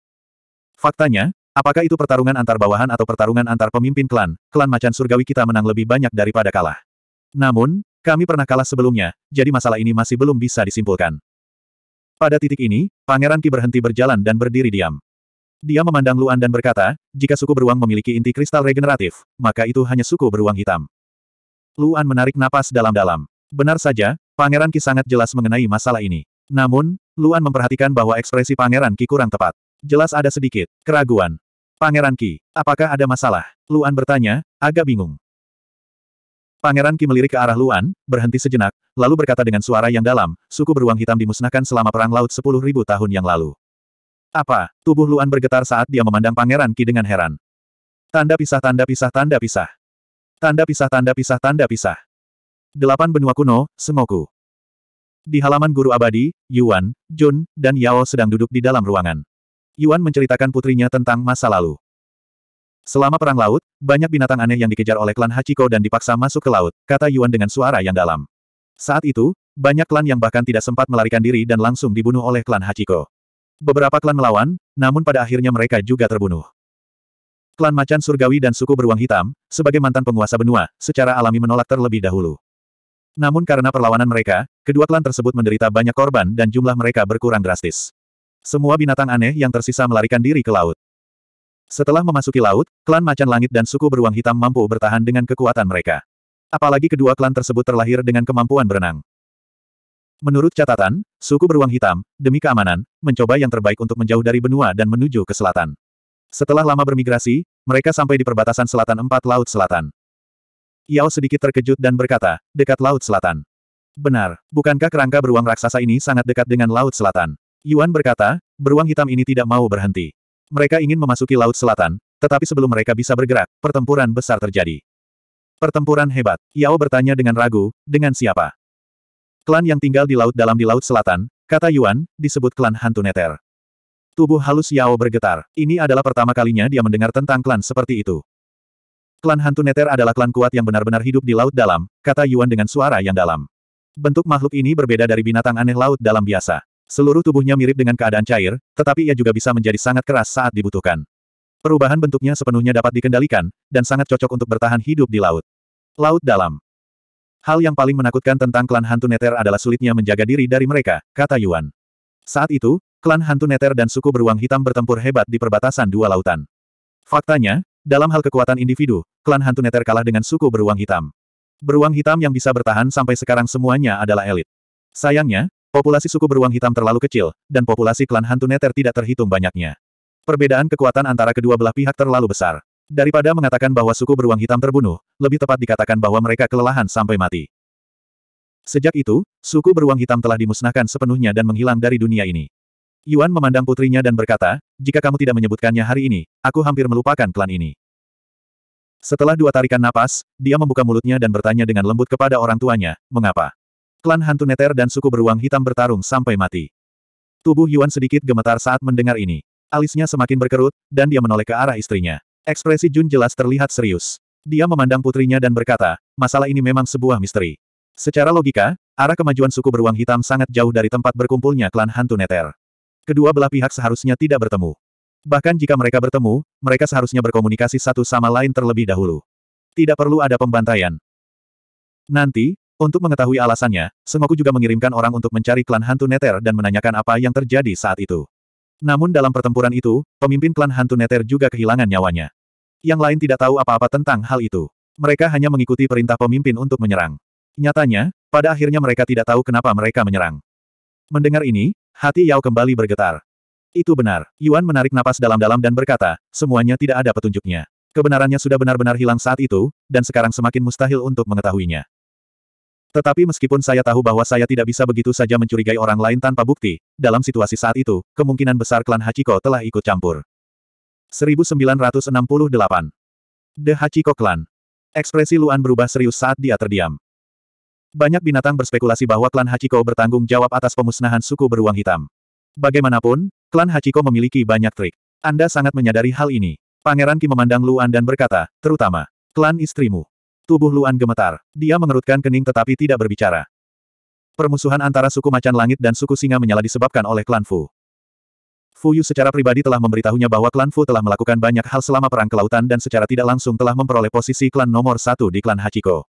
[SPEAKER 1] Faktanya, apakah itu pertarungan antar bawahan atau pertarungan antar pemimpin klan, klan macan surgawi kita menang lebih banyak daripada kalah. Namun, kami pernah kalah sebelumnya, jadi masalah ini masih belum bisa disimpulkan. Pada titik ini, Pangeran Ki berhenti berjalan dan berdiri diam. Dia memandang Luan dan berkata, jika suku beruang memiliki inti kristal regeneratif, maka itu hanya suku beruang hitam. Luan menarik napas dalam-dalam. Benar saja, Pangeran Ki sangat jelas mengenai masalah ini. Namun, Luan memperhatikan bahwa ekspresi Pangeran Ki kurang tepat. Jelas ada sedikit keraguan. Pangeran Ki, apakah ada masalah? Luan bertanya, agak bingung. Pangeran Ki melirik ke arah Luan, berhenti sejenak, lalu berkata dengan suara yang dalam, suku beruang hitam dimusnahkan selama Perang Laut 10.000 tahun yang lalu. Apa? Tubuh Luan bergetar saat dia memandang Pangeran Ki dengan heran. Tanda pisah tanda pisah tanda pisah. Tanda pisah tanda pisah tanda pisah. Delapan benua kuno, Semoku. Di halaman guru abadi, Yuan, Jun, dan Yao sedang duduk di dalam ruangan. Yuan menceritakan putrinya tentang masa lalu. Selama perang laut, banyak binatang aneh yang dikejar oleh klan Hachiko dan dipaksa masuk ke laut, kata Yuan dengan suara yang dalam. Saat itu, banyak klan yang bahkan tidak sempat melarikan diri dan langsung dibunuh oleh klan Hachiko. Beberapa klan melawan, namun pada akhirnya mereka juga terbunuh. Klan Macan Surgawi dan suku beruang hitam, sebagai mantan penguasa benua, secara alami menolak terlebih dahulu. Namun karena perlawanan mereka, kedua klan tersebut menderita banyak korban dan jumlah mereka berkurang drastis. Semua binatang aneh yang tersisa melarikan diri ke laut. Setelah memasuki laut, klan Macan Langit dan suku beruang hitam mampu bertahan dengan kekuatan mereka. Apalagi kedua klan tersebut terlahir dengan kemampuan berenang. Menurut catatan, suku beruang hitam, demi keamanan, mencoba yang terbaik untuk menjauh dari benua dan menuju ke selatan. Setelah lama bermigrasi, mereka sampai di perbatasan selatan empat laut selatan. Yao sedikit terkejut dan berkata, dekat laut selatan. Benar, bukankah kerangka beruang raksasa ini sangat dekat dengan laut selatan? Yuan berkata, beruang hitam ini tidak mau berhenti. Mereka ingin memasuki laut selatan, tetapi sebelum mereka bisa bergerak, pertempuran besar terjadi. Pertempuran hebat, Yao bertanya dengan ragu, dengan siapa? Klan yang tinggal di laut dalam di Laut Selatan, kata Yuan, disebut klan hantu neter. Tubuh halus Yao bergetar. Ini adalah pertama kalinya dia mendengar tentang klan seperti itu. Klan hantu neter adalah klan kuat yang benar-benar hidup di laut dalam, kata Yuan dengan suara yang dalam. Bentuk makhluk ini berbeda dari binatang aneh laut dalam biasa. Seluruh tubuhnya mirip dengan keadaan cair, tetapi ia juga bisa menjadi sangat keras saat dibutuhkan. Perubahan bentuknya sepenuhnya dapat dikendalikan, dan sangat cocok untuk bertahan hidup di laut. Laut dalam. Hal yang paling menakutkan tentang klan hantu neter adalah sulitnya menjaga diri dari mereka, kata Yuan. Saat itu, klan hantu neter dan suku beruang hitam bertempur hebat di perbatasan dua lautan. Faktanya, dalam hal kekuatan individu, klan hantu neter kalah dengan suku beruang hitam. Beruang hitam yang bisa bertahan sampai sekarang semuanya adalah elit. Sayangnya, populasi suku beruang hitam terlalu kecil, dan populasi klan hantu neter tidak terhitung banyaknya. Perbedaan kekuatan antara kedua belah pihak terlalu besar. Daripada mengatakan bahwa suku beruang hitam terbunuh, lebih tepat dikatakan bahwa mereka kelelahan sampai mati. Sejak itu, suku beruang hitam telah dimusnahkan sepenuhnya dan menghilang dari dunia ini. Yuan memandang putrinya dan berkata, jika kamu tidak menyebutkannya hari ini, aku hampir melupakan klan ini. Setelah dua tarikan napas, dia membuka mulutnya dan bertanya dengan lembut kepada orang tuanya, mengapa? Klan hantu neter dan suku beruang hitam bertarung sampai mati. Tubuh Yuan sedikit gemetar saat mendengar ini. Alisnya semakin berkerut, dan dia menoleh ke arah istrinya. Ekspresi Jun jelas terlihat serius. Dia memandang putrinya dan berkata, masalah ini memang sebuah misteri. Secara logika, arah kemajuan suku beruang hitam sangat jauh dari tempat berkumpulnya klan hantu neter. Kedua belah pihak seharusnya tidak bertemu. Bahkan jika mereka bertemu, mereka seharusnya berkomunikasi satu sama lain terlebih dahulu. Tidak perlu ada pembantaian. Nanti, untuk mengetahui alasannya, Sengoku juga mengirimkan orang untuk mencari klan hantu neter dan menanyakan apa yang terjadi saat itu. Namun dalam pertempuran itu, pemimpin klan hantu Neter juga kehilangan nyawanya. Yang lain tidak tahu apa-apa tentang hal itu. Mereka hanya mengikuti perintah pemimpin untuk menyerang. Nyatanya, pada akhirnya mereka tidak tahu kenapa mereka menyerang. Mendengar ini, hati Yao kembali bergetar. Itu benar. Yuan menarik napas dalam-dalam dan berkata, semuanya tidak ada petunjuknya. Kebenarannya sudah benar-benar hilang saat itu, dan sekarang semakin mustahil untuk mengetahuinya. Tetapi meskipun saya tahu bahwa saya tidak bisa begitu saja mencurigai orang lain tanpa bukti, dalam situasi saat itu, kemungkinan besar klan Hachiko telah ikut campur. 1968. The Hachiko Clan. Ekspresi Luan berubah serius saat dia terdiam. Banyak binatang berspekulasi bahwa klan Hachiko bertanggung jawab atas pemusnahan suku beruang hitam. Bagaimanapun, klan Hachiko memiliki banyak trik. Anda sangat menyadari hal ini. Pangeran Ki memandang Luan dan berkata, terutama, klan istrimu. Tubuh Luan gemetar. Dia mengerutkan kening tetapi tidak berbicara. Permusuhan antara suku macan langit dan suku singa menyala disebabkan oleh klan Fu. Fu Yu secara pribadi telah memberitahunya bahwa klan Fu telah melakukan banyak hal selama perang kelautan dan secara tidak langsung telah memperoleh posisi klan nomor satu di klan Hachiko.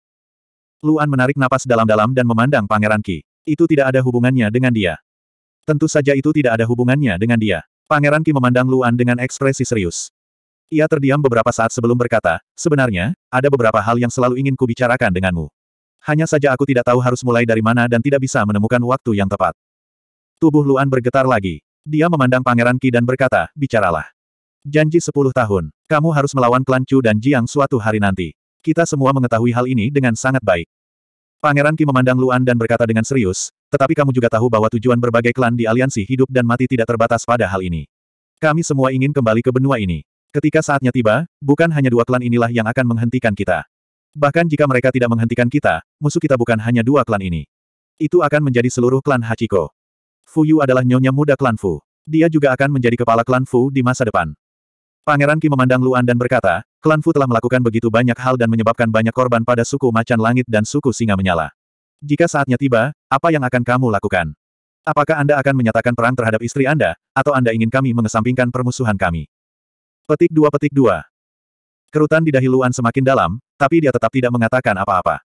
[SPEAKER 1] Luan menarik napas dalam-dalam dan memandang Pangeran Qi. Itu tidak ada hubungannya dengan dia. Tentu saja itu tidak ada hubungannya dengan dia. Pangeran Qi memandang Luan dengan ekspresi serius. Ia terdiam beberapa saat sebelum berkata, sebenarnya, ada beberapa hal yang selalu ingin kubicarakan denganmu. Hanya saja aku tidak tahu harus mulai dari mana dan tidak bisa menemukan waktu yang tepat. Tubuh Luan bergetar lagi. Dia memandang Pangeran Qi dan berkata, bicaralah. Janji sepuluh tahun, kamu harus melawan klan Chu dan Jiang suatu hari nanti. Kita semua mengetahui hal ini dengan sangat baik. Pangeran Qi memandang Luan dan berkata dengan serius, tetapi kamu juga tahu bahwa tujuan berbagai klan di aliansi hidup dan mati tidak terbatas pada hal ini. Kami semua ingin kembali ke benua ini. Ketika saatnya tiba, bukan hanya dua klan inilah yang akan menghentikan kita. Bahkan jika mereka tidak menghentikan kita, musuh kita bukan hanya dua klan ini. Itu akan menjadi seluruh klan Hachiko. Fu Yu adalah nyonya muda klan Fu. Dia juga akan menjadi kepala klan Fu di masa depan. Pangeran Ki memandang Luan dan berkata, klan Fu telah melakukan begitu banyak hal dan menyebabkan banyak korban pada suku macan langit dan suku singa menyala. Jika saatnya tiba, apa yang akan kamu lakukan? Apakah Anda akan menyatakan perang terhadap istri Anda, atau Anda ingin kami mengesampingkan permusuhan kami? Petik dua petik dua. Kerutan di dahi Luan semakin dalam, tapi dia tetap tidak mengatakan apa-apa.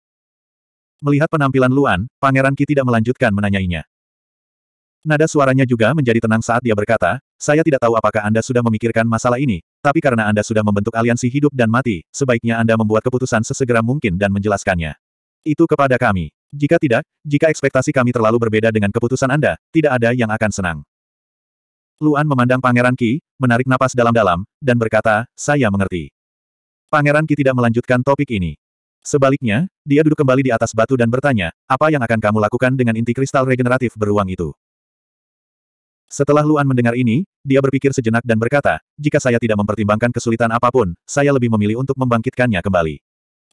[SPEAKER 1] Melihat penampilan Luan, Pangeran Ki tidak melanjutkan menanyainya. Nada suaranya juga menjadi tenang saat dia berkata, saya tidak tahu apakah Anda sudah memikirkan masalah ini, tapi karena Anda sudah membentuk aliansi hidup dan mati, sebaiknya Anda membuat keputusan sesegera mungkin dan menjelaskannya. Itu kepada kami. Jika tidak, jika ekspektasi kami terlalu berbeda dengan keputusan Anda, tidak ada yang akan senang. Luan memandang Pangeran Ki, menarik napas dalam-dalam, dan berkata, saya mengerti. Pangeran Ki tidak melanjutkan topik ini. Sebaliknya, dia duduk kembali di atas batu dan bertanya, apa yang akan kamu lakukan dengan inti kristal regeneratif beruang itu? Setelah Luan mendengar ini, dia berpikir sejenak dan berkata, jika saya tidak mempertimbangkan kesulitan apapun, saya lebih memilih untuk membangkitkannya kembali.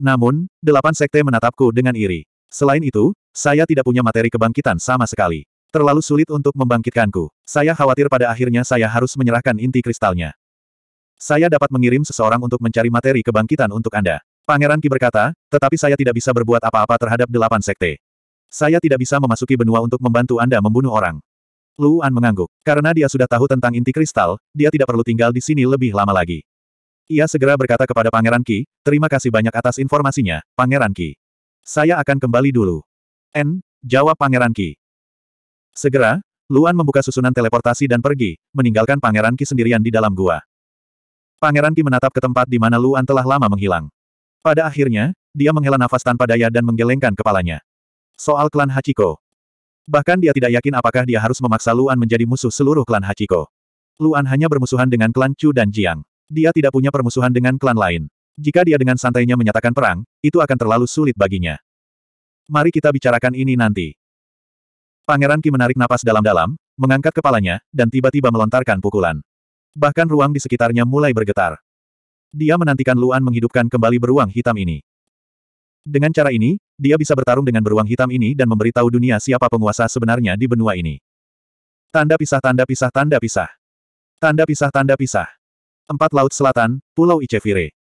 [SPEAKER 1] Namun, delapan sekte menatapku dengan iri. Selain itu, saya tidak punya materi kebangkitan sama sekali. Terlalu sulit untuk membangkitkanku. Saya khawatir pada akhirnya saya harus menyerahkan inti kristalnya. Saya dapat mengirim seseorang untuk mencari materi kebangkitan untuk Anda. Pangeran Ki berkata, tetapi saya tidak bisa berbuat apa-apa terhadap delapan sekte. Saya tidak bisa memasuki benua untuk membantu Anda membunuh orang. Luan mengangguk. Karena dia sudah tahu tentang inti kristal, dia tidak perlu tinggal di sini lebih lama lagi. Ia segera berkata kepada Pangeran Ki, terima kasih banyak atas informasinya, Pangeran Ki. Saya akan kembali dulu. N, jawab Pangeran Ki. Segera, Luan membuka susunan teleportasi dan pergi, meninggalkan Pangeran Ki sendirian di dalam gua. Pangeran Ki menatap ke tempat di mana Luan telah lama menghilang. Pada akhirnya, dia menghela nafas tanpa daya dan menggelengkan kepalanya. Soal klan Hachiko. Bahkan dia tidak yakin apakah dia harus memaksa Luan menjadi musuh seluruh klan Hachiko. Luan hanya bermusuhan dengan klan Chu dan Jiang. Dia tidak punya permusuhan dengan klan lain. Jika dia dengan santainya menyatakan perang, itu akan terlalu sulit baginya. Mari kita bicarakan ini nanti. Pangeran Ki menarik napas dalam-dalam, mengangkat kepalanya, dan tiba-tiba melontarkan pukulan. Bahkan ruang di sekitarnya mulai bergetar. Dia menantikan Luan menghidupkan kembali beruang hitam ini. Dengan cara ini, dia bisa bertarung dengan beruang hitam ini dan memberitahu dunia siapa penguasa sebenarnya di benua ini. Tanda pisah tanda pisah tanda pisah. Tanda pisah tanda pisah. Empat Laut Selatan, Pulau Icevire.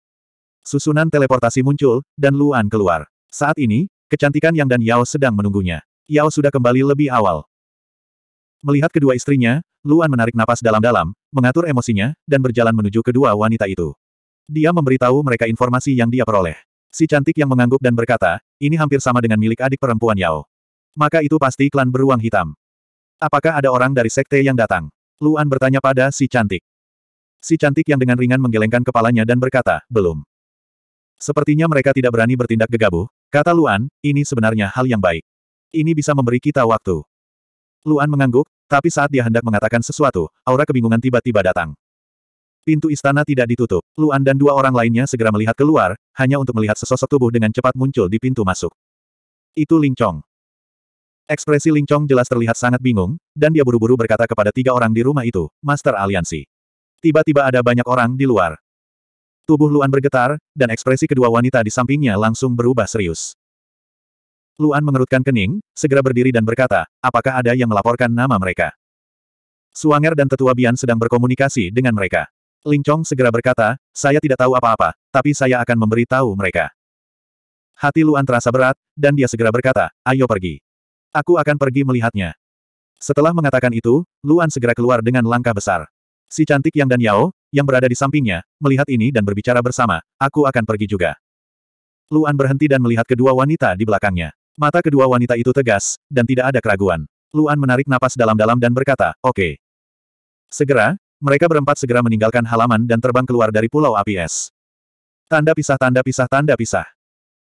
[SPEAKER 1] Susunan teleportasi muncul, dan Luan keluar. Saat ini, kecantikan Yang dan Yao sedang menunggunya. Yao sudah kembali lebih awal. Melihat kedua istrinya, Luan menarik napas dalam-dalam, mengatur emosinya, dan berjalan menuju kedua wanita itu. Dia memberitahu mereka informasi yang dia peroleh. Si cantik yang mengangguk dan berkata, ini hampir sama dengan milik adik perempuan Yao. Maka itu pasti klan beruang hitam. Apakah ada orang dari sekte yang datang? Luan bertanya pada si cantik. Si cantik yang dengan ringan menggelengkan kepalanya dan berkata, belum. Sepertinya mereka tidak berani bertindak gegabah, kata Luan, ini sebenarnya hal yang baik ini bisa memberi kita waktu. Luan mengangguk, tapi saat dia hendak mengatakan sesuatu, aura kebingungan tiba-tiba datang. Pintu istana tidak ditutup. Luan dan dua orang lainnya segera melihat keluar, hanya untuk melihat sesosok tubuh dengan cepat muncul di pintu masuk. Itu Ling Chong. Ekspresi Ling Chong jelas terlihat sangat bingung, dan dia buru-buru berkata kepada tiga orang di rumah itu, Master Aliansi. Tiba-tiba ada banyak orang di luar. Tubuh Luan bergetar, dan ekspresi kedua wanita di sampingnya langsung berubah serius. Luan mengerutkan kening, segera berdiri dan berkata, apakah ada yang melaporkan nama mereka? Suanger dan Tetua Bian sedang berkomunikasi dengan mereka. Ling Chong segera berkata, saya tidak tahu apa-apa, tapi saya akan memberi tahu mereka. Hati Luan terasa berat, dan dia segera berkata, ayo pergi. Aku akan pergi melihatnya. Setelah mengatakan itu, Luan segera keluar dengan langkah besar. Si cantik Yang dan Yao, yang berada di sampingnya, melihat ini dan berbicara bersama, aku akan pergi juga. Luan berhenti dan melihat kedua wanita di belakangnya. Mata kedua wanita itu tegas, dan tidak ada keraguan. Luan menarik napas dalam-dalam dan berkata, oke. Okay. Segera, mereka berempat segera meninggalkan halaman dan terbang keluar dari pulau api es. Tanda pisah tanda pisah tanda pisah.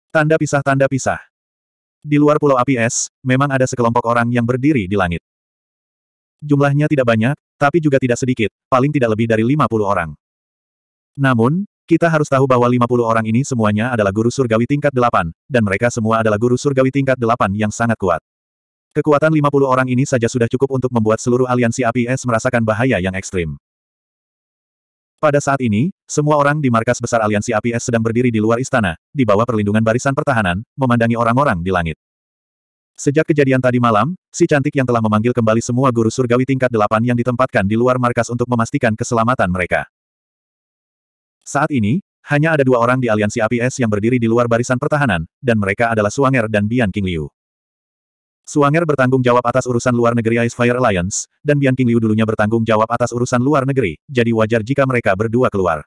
[SPEAKER 1] Tanda pisah tanda pisah. Di luar pulau api es, memang ada sekelompok orang yang berdiri di langit. Jumlahnya tidak banyak, tapi juga tidak sedikit, paling tidak lebih dari 50 orang. Namun, kita harus tahu bahwa 50 orang ini semuanya adalah guru surgawi tingkat 8, dan mereka semua adalah guru surgawi tingkat 8 yang sangat kuat. Kekuatan 50 orang ini saja sudah cukup untuk membuat seluruh aliansi APS merasakan bahaya yang ekstrim. Pada saat ini, semua orang di markas besar aliansi APS sedang berdiri di luar istana, di bawah perlindungan barisan pertahanan, memandangi orang-orang di langit. Sejak kejadian tadi malam, si cantik yang telah memanggil kembali semua guru surgawi tingkat 8 yang ditempatkan di luar markas untuk memastikan keselamatan mereka. Saat ini, hanya ada dua orang di aliansi api es yang berdiri di luar barisan pertahanan, dan mereka adalah Suanger dan Bian King Liu. Suanger bertanggung jawab atas urusan luar negeri Ice Fire Alliance, dan Bian King Liu dulunya bertanggung jawab atas urusan luar negeri, jadi wajar jika mereka berdua keluar.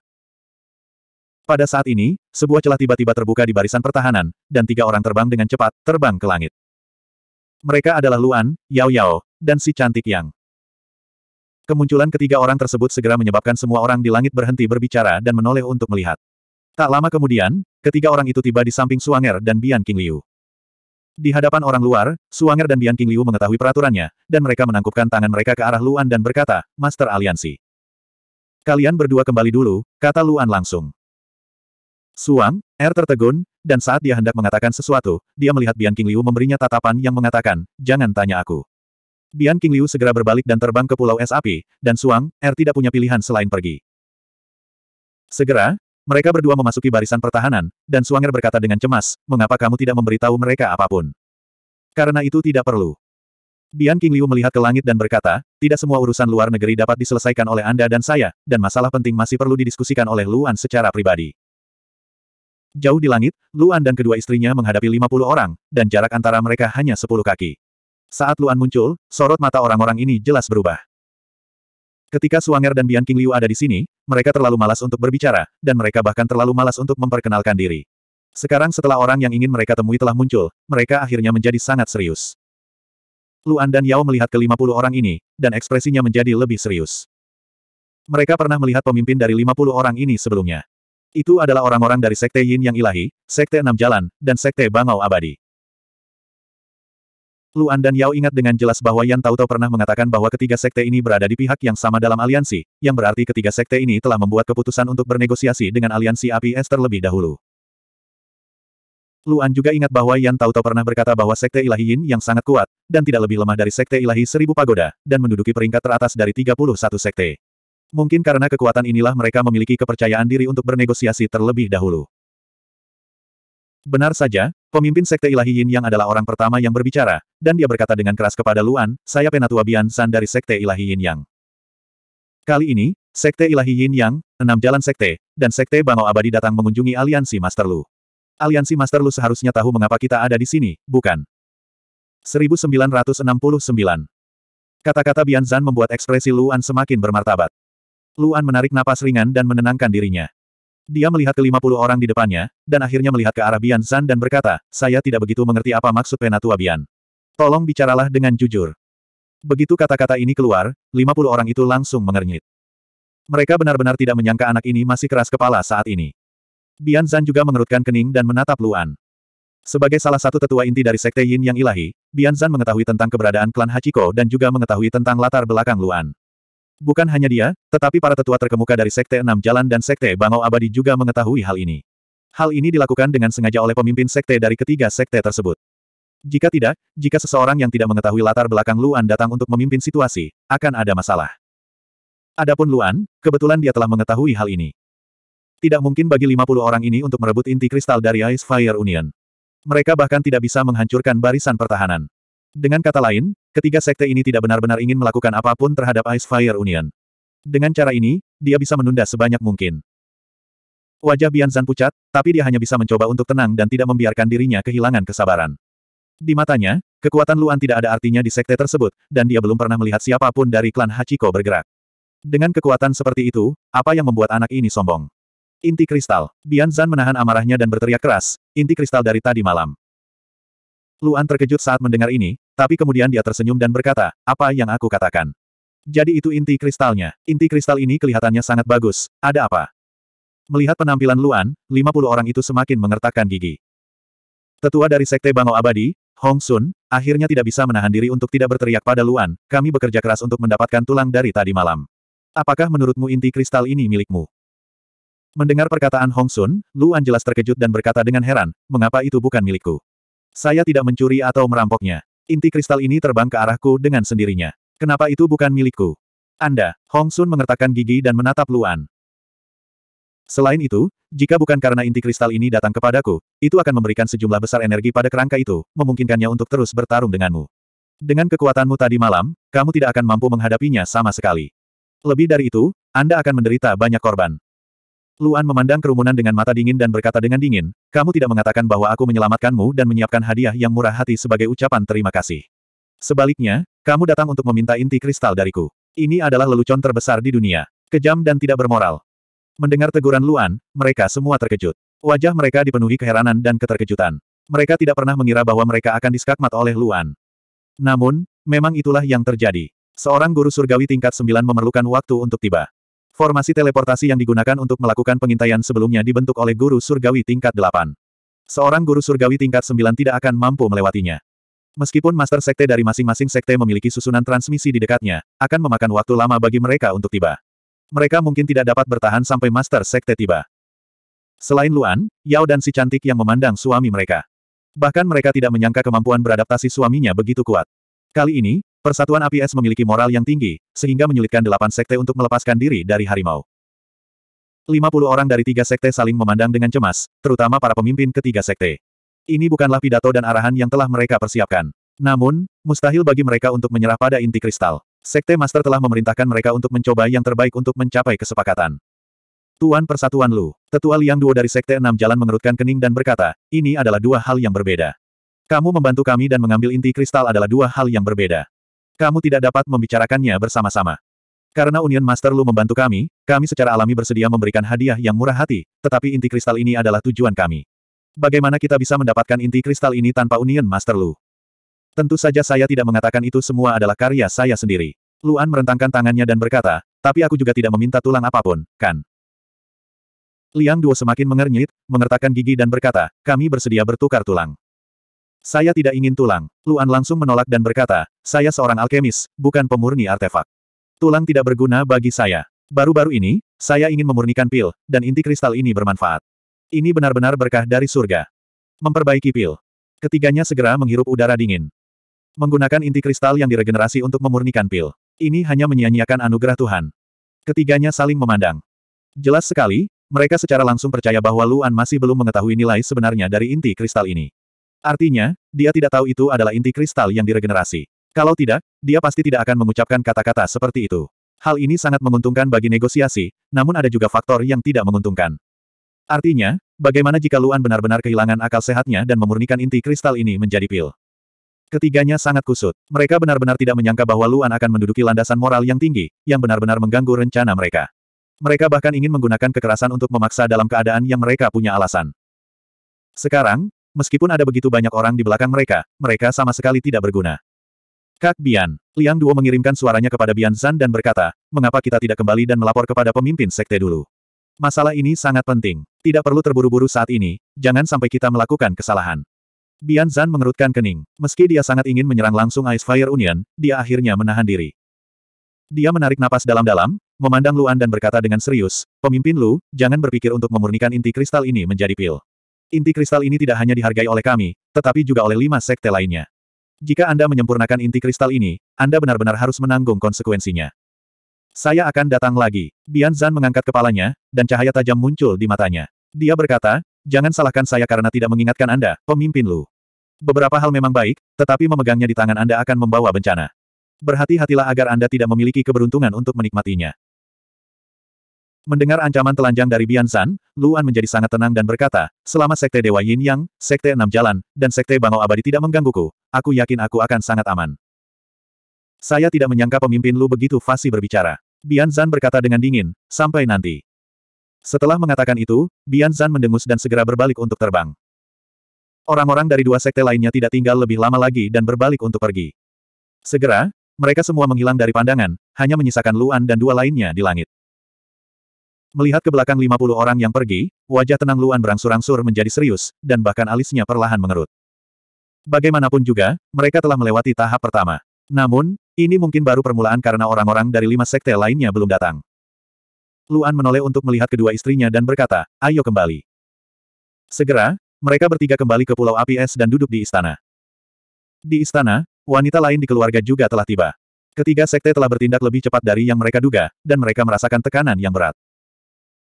[SPEAKER 1] Pada saat ini, sebuah celah tiba-tiba terbuka di barisan pertahanan, dan tiga orang terbang dengan cepat, terbang ke langit. Mereka adalah Luan, Yao Yao, dan si cantik Yang. Kemunculan ketiga orang tersebut segera menyebabkan semua orang di langit berhenti berbicara dan menoleh untuk melihat. Tak lama kemudian, ketiga orang itu tiba di samping Suanger dan Bian King Liu. Di hadapan orang luar, Suanger dan Bian King Liu mengetahui peraturannya, dan mereka menangkupkan tangan mereka ke arah Luan dan berkata, Master Aliansi. Kalian berdua kembali dulu, kata Luan langsung. Suang, Er tertegun, dan saat dia hendak mengatakan sesuatu, dia melihat Bian King Liu memberinya tatapan yang mengatakan, jangan tanya aku. Bian King Liu segera berbalik dan terbang ke Pulau Es Api, dan Suang, Er tidak punya pilihan selain pergi. Segera, mereka berdua memasuki barisan pertahanan, dan Suang Er berkata dengan cemas, mengapa kamu tidak memberitahu mereka apapun? Karena itu tidak perlu. Bian King Liu melihat ke langit dan berkata, tidak semua urusan luar negeri dapat diselesaikan oleh Anda dan saya, dan masalah penting masih perlu didiskusikan oleh Luan secara pribadi. Jauh di langit, Luan dan kedua istrinya menghadapi 50 orang, dan jarak antara mereka hanya 10 kaki. Saat Luan muncul, sorot mata orang-orang ini jelas berubah. Ketika Suanger dan Bian King Liu ada di sini, mereka terlalu malas untuk berbicara, dan mereka bahkan terlalu malas untuk memperkenalkan diri. Sekarang setelah orang yang ingin mereka temui telah muncul, mereka akhirnya menjadi sangat serius. Luan dan Yao melihat ke-50 orang ini, dan ekspresinya menjadi lebih serius. Mereka pernah melihat pemimpin dari 50 orang ini sebelumnya. Itu adalah orang-orang dari Sekte Yin Yang Ilahi, Sekte Enam Jalan, dan Sekte Bangau Abadi. Luan dan Yao ingat dengan jelas bahwa Yan Tauto pernah mengatakan bahwa ketiga sekte ini berada di pihak yang sama dalam aliansi, yang berarti ketiga sekte ini telah membuat keputusan untuk bernegosiasi dengan aliansi api es terlebih dahulu. Luan juga ingat bahwa Yan Tauto pernah berkata bahwa sekte ilahi Yin yang sangat kuat, dan tidak lebih lemah dari sekte ilahi seribu pagoda, dan menduduki peringkat teratas dari 31 sekte. Mungkin karena kekuatan inilah mereka memiliki kepercayaan diri untuk bernegosiasi terlebih dahulu. Benar saja, pemimpin Sekte Ilahi Yin yang adalah orang pertama yang berbicara, dan dia berkata dengan keras kepada Luan, saya Penatua Bian San dari Sekte Ilahi Yin Yang. Kali ini, Sekte Ilahi Yin Yang, enam jalan Sekte, dan Sekte Bangau Abadi datang mengunjungi aliansi Master Lu. Aliansi Master Lu seharusnya tahu mengapa kita ada di sini, bukan? 1969 Kata-kata Bian San membuat ekspresi Luan semakin bermartabat. Luan menarik napas ringan dan menenangkan dirinya. Dia melihat ke lima puluh orang di depannya, dan akhirnya melihat ke arah Bian Zan dan berkata, saya tidak begitu mengerti apa maksud Penatua Bian. Tolong bicaralah dengan jujur. Begitu kata-kata ini keluar, lima puluh orang itu langsung mengernyit. Mereka benar-benar tidak menyangka anak ini masih keras kepala saat ini. Bian Zan juga mengerutkan kening dan menatap Luan. Sebagai salah satu tetua inti dari Sekte Yin Yang Ilahi, Bian Zan mengetahui tentang keberadaan klan Hachiko dan juga mengetahui tentang latar belakang Luan. Bukan hanya dia, tetapi para tetua terkemuka dari Sekte Enam Jalan dan Sekte Bangau Abadi juga mengetahui hal ini. Hal ini dilakukan dengan sengaja oleh pemimpin Sekte dari ketiga Sekte tersebut. Jika tidak, jika seseorang yang tidak mengetahui latar belakang Luan datang untuk memimpin situasi, akan ada masalah. Adapun Luan, kebetulan dia telah mengetahui hal ini. Tidak mungkin bagi 50 orang ini untuk merebut inti kristal dari Ice Fire Union. Mereka bahkan tidak bisa menghancurkan barisan pertahanan. Dengan kata lain, Ketiga sekte ini tidak benar-benar ingin melakukan apapun terhadap Ice Fire Union. Dengan cara ini, dia bisa menunda sebanyak mungkin. Wajah Bianzan pucat, tapi dia hanya bisa mencoba untuk tenang dan tidak membiarkan dirinya kehilangan kesabaran. Di matanya, kekuatan Luan tidak ada artinya di sekte tersebut, dan dia belum pernah melihat siapapun dari klan Hachiko bergerak. Dengan kekuatan seperti itu, apa yang membuat anak ini sombong? Inti kristal. Bian Zan menahan amarahnya dan berteriak keras, inti kristal dari tadi malam. Luan terkejut saat mendengar ini, tapi kemudian dia tersenyum dan berkata, apa yang aku katakan? Jadi itu inti kristalnya. Inti kristal ini kelihatannya sangat bagus. Ada apa? Melihat penampilan Luan, 50 orang itu semakin mengertakkan gigi. Tetua dari Sekte Bangau Abadi, Hong Sun, akhirnya tidak bisa menahan diri untuk tidak berteriak pada Luan, kami bekerja keras untuk mendapatkan tulang dari tadi malam. Apakah menurutmu inti kristal ini milikmu? Mendengar perkataan Hong Sun, Luan jelas terkejut dan berkata dengan heran, mengapa itu bukan milikku? Saya tidak mencuri atau merampoknya. Inti kristal ini terbang ke arahku dengan sendirinya. Kenapa itu bukan milikku? Anda, Hong Sun mengertakkan gigi dan menatap Luan. Selain itu, jika bukan karena inti kristal ini datang kepadaku, itu akan memberikan sejumlah besar energi pada kerangka itu, memungkinkannya untuk terus bertarung denganmu. Dengan kekuatanmu tadi malam, kamu tidak akan mampu menghadapinya sama sekali. Lebih dari itu, Anda akan menderita banyak korban. Luan memandang kerumunan dengan mata dingin dan berkata dengan dingin, kamu tidak mengatakan bahwa aku menyelamatkanmu dan menyiapkan hadiah yang murah hati sebagai ucapan terima kasih. Sebaliknya, kamu datang untuk meminta inti kristal dariku. Ini adalah lelucon terbesar di dunia. Kejam dan tidak bermoral. Mendengar teguran Luan, mereka semua terkejut. Wajah mereka dipenuhi keheranan dan keterkejutan. Mereka tidak pernah mengira bahwa mereka akan diskakmat oleh Luan. Namun, memang itulah yang terjadi. Seorang guru surgawi tingkat 9 memerlukan waktu untuk tiba. Formasi teleportasi yang digunakan untuk melakukan pengintaian sebelumnya dibentuk oleh guru surgawi tingkat 8. Seorang guru surgawi tingkat 9 tidak akan mampu melewatinya. Meskipun master sekte dari masing-masing sekte memiliki susunan transmisi di dekatnya, akan memakan waktu lama bagi mereka untuk tiba. Mereka mungkin tidak dapat bertahan sampai master sekte tiba. Selain Luan, Yao dan si cantik yang memandang suami mereka. Bahkan mereka tidak menyangka kemampuan beradaptasi suaminya begitu kuat. Kali ini, Persatuan Api Es memiliki moral yang tinggi, sehingga menyulitkan delapan sekte untuk melepaskan diri dari harimau. Lima puluh orang dari tiga sekte saling memandang dengan cemas, terutama para pemimpin ketiga sekte. Ini bukanlah pidato dan arahan yang telah mereka persiapkan. Namun, mustahil bagi mereka untuk menyerah pada inti kristal. Sekte Master telah memerintahkan mereka untuk mencoba yang terbaik untuk mencapai kesepakatan. Tuan Persatuan Lu, Tetua Liang Duo dari Sekte Enam Jalan mengerutkan kening dan berkata, ini adalah dua hal yang berbeda. Kamu membantu kami dan mengambil inti kristal adalah dua hal yang berbeda. Kamu tidak dapat membicarakannya bersama-sama. Karena Union Master Lu membantu kami, kami secara alami bersedia memberikan hadiah yang murah hati, tetapi inti kristal ini adalah tujuan kami. Bagaimana kita bisa mendapatkan inti kristal ini tanpa Union Master Lu? Tentu saja saya tidak mengatakan itu semua adalah karya saya sendiri. Luan merentangkan tangannya dan berkata, tapi aku juga tidak meminta tulang apapun, kan? Liang Duo semakin mengernyit, mengertakkan gigi dan berkata, kami bersedia bertukar tulang. Saya tidak ingin tulang. Luan langsung menolak dan berkata, saya seorang alkemis, bukan pemurni artefak. Tulang tidak berguna bagi saya. Baru-baru ini, saya ingin memurnikan pil, dan inti kristal ini bermanfaat. Ini benar-benar berkah dari surga. Memperbaiki pil. Ketiganya segera menghirup udara dingin. Menggunakan inti kristal yang diregenerasi untuk memurnikan pil. Ini hanya menyia-nyiakan anugerah Tuhan. Ketiganya saling memandang. Jelas sekali, mereka secara langsung percaya bahwa Luan masih belum mengetahui nilai sebenarnya dari inti kristal ini. Artinya, dia tidak tahu itu adalah inti kristal yang diregenerasi. Kalau tidak, dia pasti tidak akan mengucapkan kata-kata seperti itu. Hal ini sangat menguntungkan bagi negosiasi, namun ada juga faktor yang tidak menguntungkan. Artinya, bagaimana jika Luan benar-benar kehilangan akal sehatnya dan memurnikan inti kristal ini menjadi pil? Ketiganya sangat kusut. Mereka benar-benar tidak menyangka bahwa Luan akan menduduki landasan moral yang tinggi, yang benar-benar mengganggu rencana mereka. Mereka bahkan ingin menggunakan kekerasan untuk memaksa dalam keadaan yang mereka punya alasan. Sekarang, Meskipun ada begitu banyak orang di belakang mereka, mereka sama sekali tidak berguna. Kak Bian, Liang Duo mengirimkan suaranya kepada Bian Zan dan berkata, mengapa kita tidak kembali dan melapor kepada pemimpin sekte dulu? Masalah ini sangat penting. Tidak perlu terburu-buru saat ini, jangan sampai kita melakukan kesalahan. Bian Zan mengerutkan kening. Meski dia sangat ingin menyerang langsung Ice Fire Union, dia akhirnya menahan diri. Dia menarik napas dalam-dalam, memandang Luan dan berkata dengan serius, Pemimpin Lu, jangan berpikir untuk memurnikan inti kristal ini menjadi pil. Inti kristal ini tidak hanya dihargai oleh kami, tetapi juga oleh lima sekte lainnya. Jika Anda menyempurnakan inti kristal ini, Anda benar-benar harus menanggung konsekuensinya. Saya akan datang lagi. Bian Zan mengangkat kepalanya, dan cahaya tajam muncul di matanya. Dia berkata, jangan salahkan saya karena tidak mengingatkan Anda, pemimpin Lu. Beberapa hal memang baik, tetapi memegangnya di tangan Anda akan membawa bencana. Berhati-hatilah agar Anda tidak memiliki keberuntungan untuk menikmatinya. Mendengar ancaman telanjang dari Bian Zan, Luan menjadi sangat tenang dan berkata, selama Sekte Dewa Yin Yang, Sekte Enam Jalan, dan Sekte Bangau Abadi tidak menggangguku, aku yakin aku akan sangat aman. Saya tidak menyangka pemimpin Lu begitu fasih berbicara. Bian Zan berkata dengan dingin, sampai nanti. Setelah mengatakan itu, Bian Zan mendengus dan segera berbalik untuk terbang. Orang-orang dari dua sekte lainnya tidak tinggal lebih lama lagi dan berbalik untuk pergi. Segera, mereka semua menghilang dari pandangan, hanya menyisakan Luan dan dua lainnya di langit. Melihat ke belakang 50 orang yang pergi, wajah tenang Luan berangsur-angsur menjadi serius, dan bahkan alisnya perlahan mengerut. Bagaimanapun juga, mereka telah melewati tahap pertama. Namun, ini mungkin baru permulaan karena orang-orang dari lima sekte lainnya belum datang. Luan menoleh untuk melihat kedua istrinya dan berkata, ayo kembali. Segera, mereka bertiga kembali ke Pulau Api Es dan duduk di istana. Di istana, wanita lain di keluarga juga telah tiba. Ketiga sekte telah bertindak lebih cepat dari yang mereka duga, dan mereka merasakan tekanan yang berat.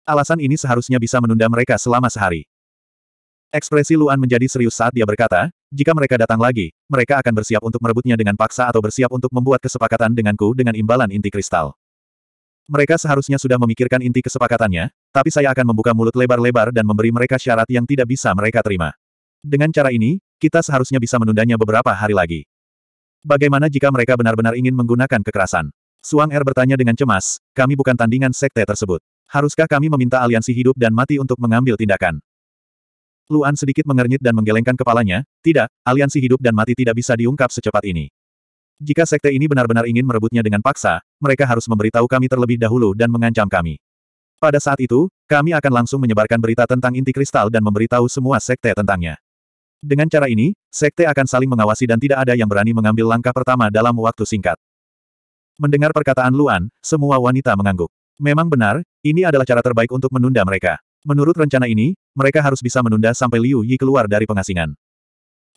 [SPEAKER 1] Alasan ini seharusnya bisa menunda mereka selama sehari. Ekspresi Luan menjadi serius saat dia berkata, jika mereka datang lagi, mereka akan bersiap untuk merebutnya dengan paksa atau bersiap untuk membuat kesepakatan denganku dengan imbalan inti kristal. Mereka seharusnya sudah memikirkan inti kesepakatannya, tapi saya akan membuka mulut lebar-lebar dan memberi mereka syarat yang tidak bisa mereka terima. Dengan cara ini, kita seharusnya bisa menundanya beberapa hari lagi. Bagaimana jika mereka benar-benar ingin menggunakan kekerasan? Suang Er bertanya dengan cemas, kami bukan tandingan sekte tersebut. Haruskah kami meminta aliansi hidup dan mati untuk mengambil tindakan? Luan sedikit mengernyit dan menggelengkan kepalanya, tidak, aliansi hidup dan mati tidak bisa diungkap secepat ini. Jika sekte ini benar-benar ingin merebutnya dengan paksa, mereka harus memberitahu kami terlebih dahulu dan mengancam kami. Pada saat itu, kami akan langsung menyebarkan berita tentang inti kristal dan memberitahu semua sekte tentangnya. Dengan cara ini, sekte akan saling mengawasi dan tidak ada yang berani mengambil langkah pertama dalam waktu singkat. Mendengar perkataan Luan, semua wanita mengangguk. Memang benar, ini adalah cara terbaik untuk menunda mereka. Menurut rencana ini, mereka harus bisa menunda sampai Liu Yi keluar dari pengasingan.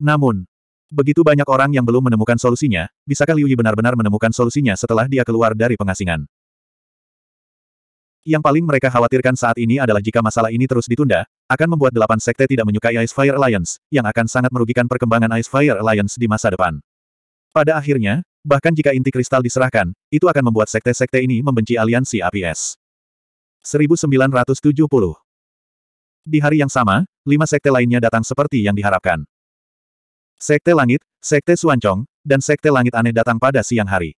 [SPEAKER 1] Namun, begitu banyak orang yang belum menemukan solusinya, bisakah Liu Yi benar-benar menemukan solusinya setelah dia keluar dari pengasingan? Yang paling mereka khawatirkan saat ini adalah jika masalah ini terus ditunda, akan membuat delapan sekte tidak menyukai Ice Fire Alliance, yang akan sangat merugikan perkembangan Ice Fire Alliance di masa depan. Pada akhirnya, Bahkan jika inti kristal diserahkan, itu akan membuat sekte-sekte ini membenci aliansi APS. 1970 Di hari yang sama, lima sekte lainnya datang seperti yang diharapkan. Sekte Langit, Sekte Suancong, dan Sekte Langit Aneh datang pada siang hari.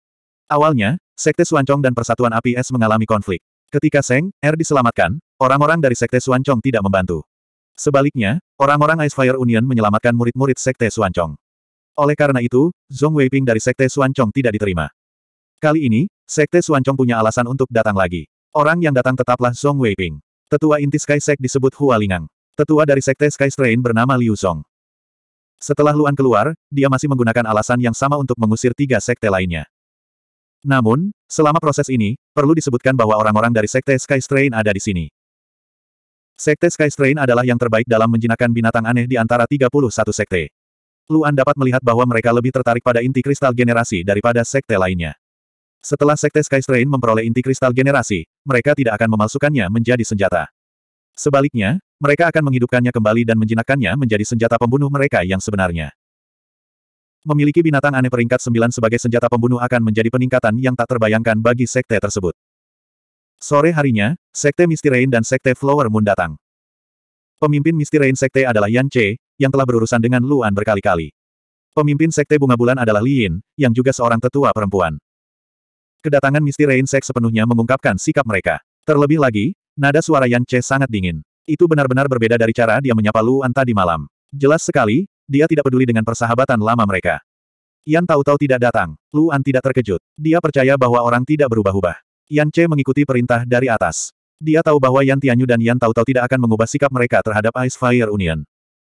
[SPEAKER 1] Awalnya, Sekte Suancong dan Persatuan APS mengalami konflik. Ketika Seng, Er diselamatkan, orang-orang dari Sekte Suancong tidak membantu. Sebaliknya, orang-orang Ice Fire Union menyelamatkan murid-murid Sekte Suancong. Oleh karena itu, Zhong Weiping dari Sekte Suancong tidak diterima. Kali ini, Sekte Suancong punya alasan untuk datang lagi. Orang yang datang tetaplah Zhong Weiping. Tetua inti Sky Sek disebut Hua Lingang. Tetua dari Sekte Sky Strain bernama Liu Song. Setelah Luan keluar, dia masih menggunakan alasan yang sama untuk mengusir tiga sekte lainnya. Namun, selama proses ini, perlu disebutkan bahwa orang-orang dari Sekte Sky Strain ada di sini. Sekte Sky Strain adalah yang terbaik dalam menjinakkan binatang aneh di antara 31 sekte. Luan dapat melihat bahwa mereka lebih tertarik pada inti kristal generasi daripada sekte lainnya. Setelah sekte Sky Strain memperoleh inti kristal generasi, mereka tidak akan memalsukannya menjadi senjata. Sebaliknya, mereka akan menghidupkannya kembali dan menjinakkannya menjadi senjata pembunuh mereka yang sebenarnya. Memiliki binatang aneh peringkat 9 sebagai senjata pembunuh akan menjadi peningkatan yang tak terbayangkan bagi sekte tersebut. Sore harinya, Sekte Misty Rain dan Sekte Flower Moon datang. Pemimpin Misty Rain Sekte adalah Yan Che, yang telah berurusan dengan Luan berkali-kali. Pemimpin Sekte Bunga Bulan adalah Li Yin, yang juga seorang tetua perempuan. Kedatangan Misty Rain Sek sepenuhnya mengungkapkan sikap mereka. Terlebih lagi, nada suara Yan Che sangat dingin. Itu benar-benar berbeda dari cara dia menyapa Luan tadi malam. Jelas sekali, dia tidak peduli dengan persahabatan lama mereka. Yan tahu-tahu tidak datang. Luan tidak terkejut. Dia percaya bahwa orang tidak berubah-ubah. Yan Che mengikuti perintah dari atas. Dia tahu bahwa Yan Tianyu dan Yan tahu-tahu tidak akan mengubah sikap mereka terhadap Ice Fire Union.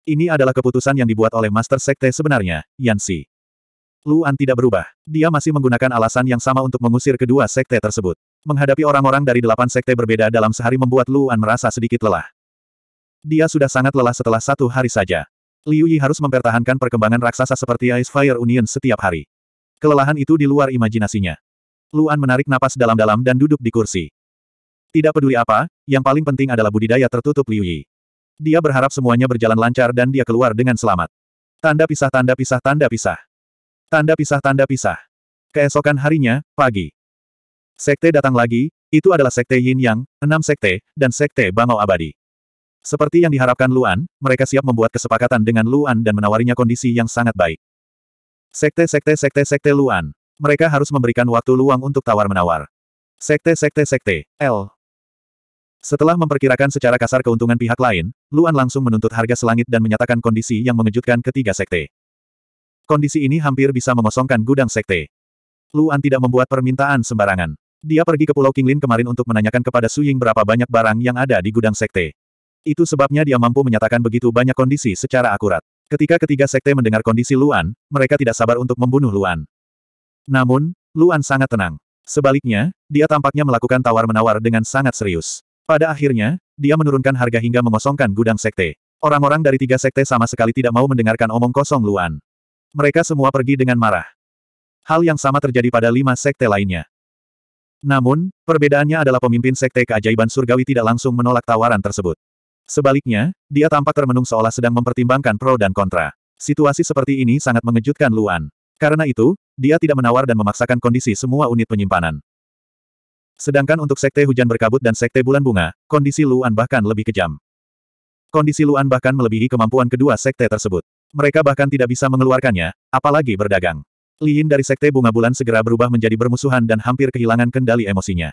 [SPEAKER 1] Ini adalah keputusan yang dibuat oleh Master Sekte sebenarnya, Yansi. Luan tidak berubah. Dia masih menggunakan alasan yang sama untuk mengusir kedua sekte tersebut. Menghadapi orang-orang dari delapan sekte berbeda dalam sehari membuat Luan merasa sedikit lelah. Dia sudah sangat lelah setelah satu hari saja. Liu Yi harus mempertahankan perkembangan raksasa seperti Ice Fire Union setiap hari. Kelelahan itu di luar imajinasinya. Luan menarik napas dalam-dalam dan duduk di kursi. Tidak peduli apa, yang paling penting adalah budidaya tertutup Liu Yi. Dia berharap semuanya berjalan lancar dan dia keluar dengan selamat. Tanda pisah tanda pisah tanda pisah. Tanda pisah tanda pisah. Keesokan harinya, pagi. Sekte datang lagi, itu adalah sekte Yin Yang, enam sekte, dan sekte Bangau Abadi. Seperti yang diharapkan Luan, mereka siap membuat kesepakatan dengan Luan dan menawarinya kondisi yang sangat baik. Sekte-sekte-sekte-sekte Luan. Mereka harus memberikan waktu luang untuk tawar-menawar. Sekte-sekte-sekte, L. Setelah memperkirakan secara kasar keuntungan pihak lain, Luan langsung menuntut harga selangit dan menyatakan kondisi yang mengejutkan ketiga sekte. Kondisi ini hampir bisa mengosongkan gudang sekte. Luan tidak membuat permintaan sembarangan. Dia pergi ke Pulau Kinglin kemarin untuk menanyakan kepada Su Ying berapa banyak barang yang ada di gudang sekte. Itu sebabnya dia mampu menyatakan begitu banyak kondisi secara akurat. Ketika ketiga sekte mendengar kondisi Luan, mereka tidak sabar untuk membunuh Luan. Namun, Luan sangat tenang. Sebaliknya, dia tampaknya melakukan tawar-menawar dengan sangat serius. Pada akhirnya, dia menurunkan harga hingga mengosongkan gudang sekte. Orang-orang dari tiga sekte sama sekali tidak mau mendengarkan omong kosong Luan. Mereka semua pergi dengan marah. Hal yang sama terjadi pada lima sekte lainnya. Namun, perbedaannya adalah pemimpin sekte keajaiban surgawi tidak langsung menolak tawaran tersebut. Sebaliknya, dia tampak termenung seolah sedang mempertimbangkan pro dan kontra. Situasi seperti ini sangat mengejutkan Luan. Karena itu, dia tidak menawar dan memaksakan kondisi semua unit penyimpanan. Sedangkan untuk sekte hujan berkabut dan sekte bulan bunga, kondisi Luan bahkan lebih kejam. Kondisi Luan bahkan melebihi kemampuan kedua sekte tersebut. Mereka bahkan tidak bisa mengeluarkannya, apalagi berdagang. Liin dari sekte bunga bulan segera berubah menjadi bermusuhan dan hampir kehilangan kendali emosinya.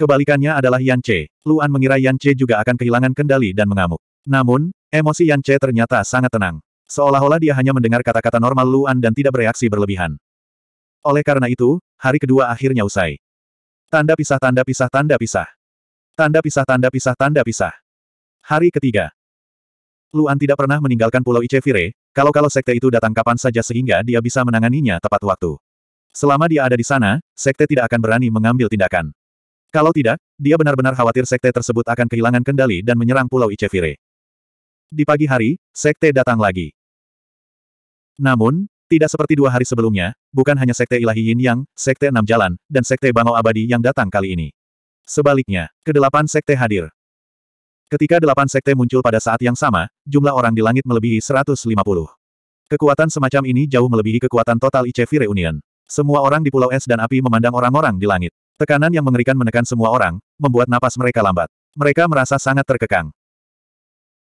[SPEAKER 1] Kebalikannya adalah Yan Che. Luan mengira Yan Che juga akan kehilangan kendali dan mengamuk. Namun, emosi Yan Che ternyata sangat tenang. Seolah-olah dia hanya mendengar kata-kata normal Luan dan tidak bereaksi berlebihan. Oleh karena itu, hari kedua akhirnya usai. Tanda pisah tanda pisah tanda pisah. Tanda pisah tanda pisah tanda pisah. Hari ketiga. Luan tidak pernah meninggalkan Pulau Icevire, kalau-kalau sekte itu datang kapan saja sehingga dia bisa menanganinya tepat waktu. Selama dia ada di sana, sekte tidak akan berani mengambil tindakan. Kalau tidak, dia benar-benar khawatir sekte tersebut akan kehilangan kendali dan menyerang Pulau Icevire. Di pagi hari, sekte datang lagi. Namun, tidak seperti dua hari sebelumnya, bukan hanya Sekte Ilahi Yin Yang, Sekte Enam Jalan, dan Sekte Bangau Abadi yang datang kali ini. Sebaliknya, kedelapan Sekte hadir. Ketika delapan Sekte muncul pada saat yang sama, jumlah orang di langit melebihi 150. Kekuatan semacam ini jauh melebihi kekuatan total ICV Reunion. Semua orang di Pulau Es dan Api memandang orang-orang di langit. Tekanan yang mengerikan menekan semua orang, membuat napas mereka lambat. Mereka merasa sangat terkekang.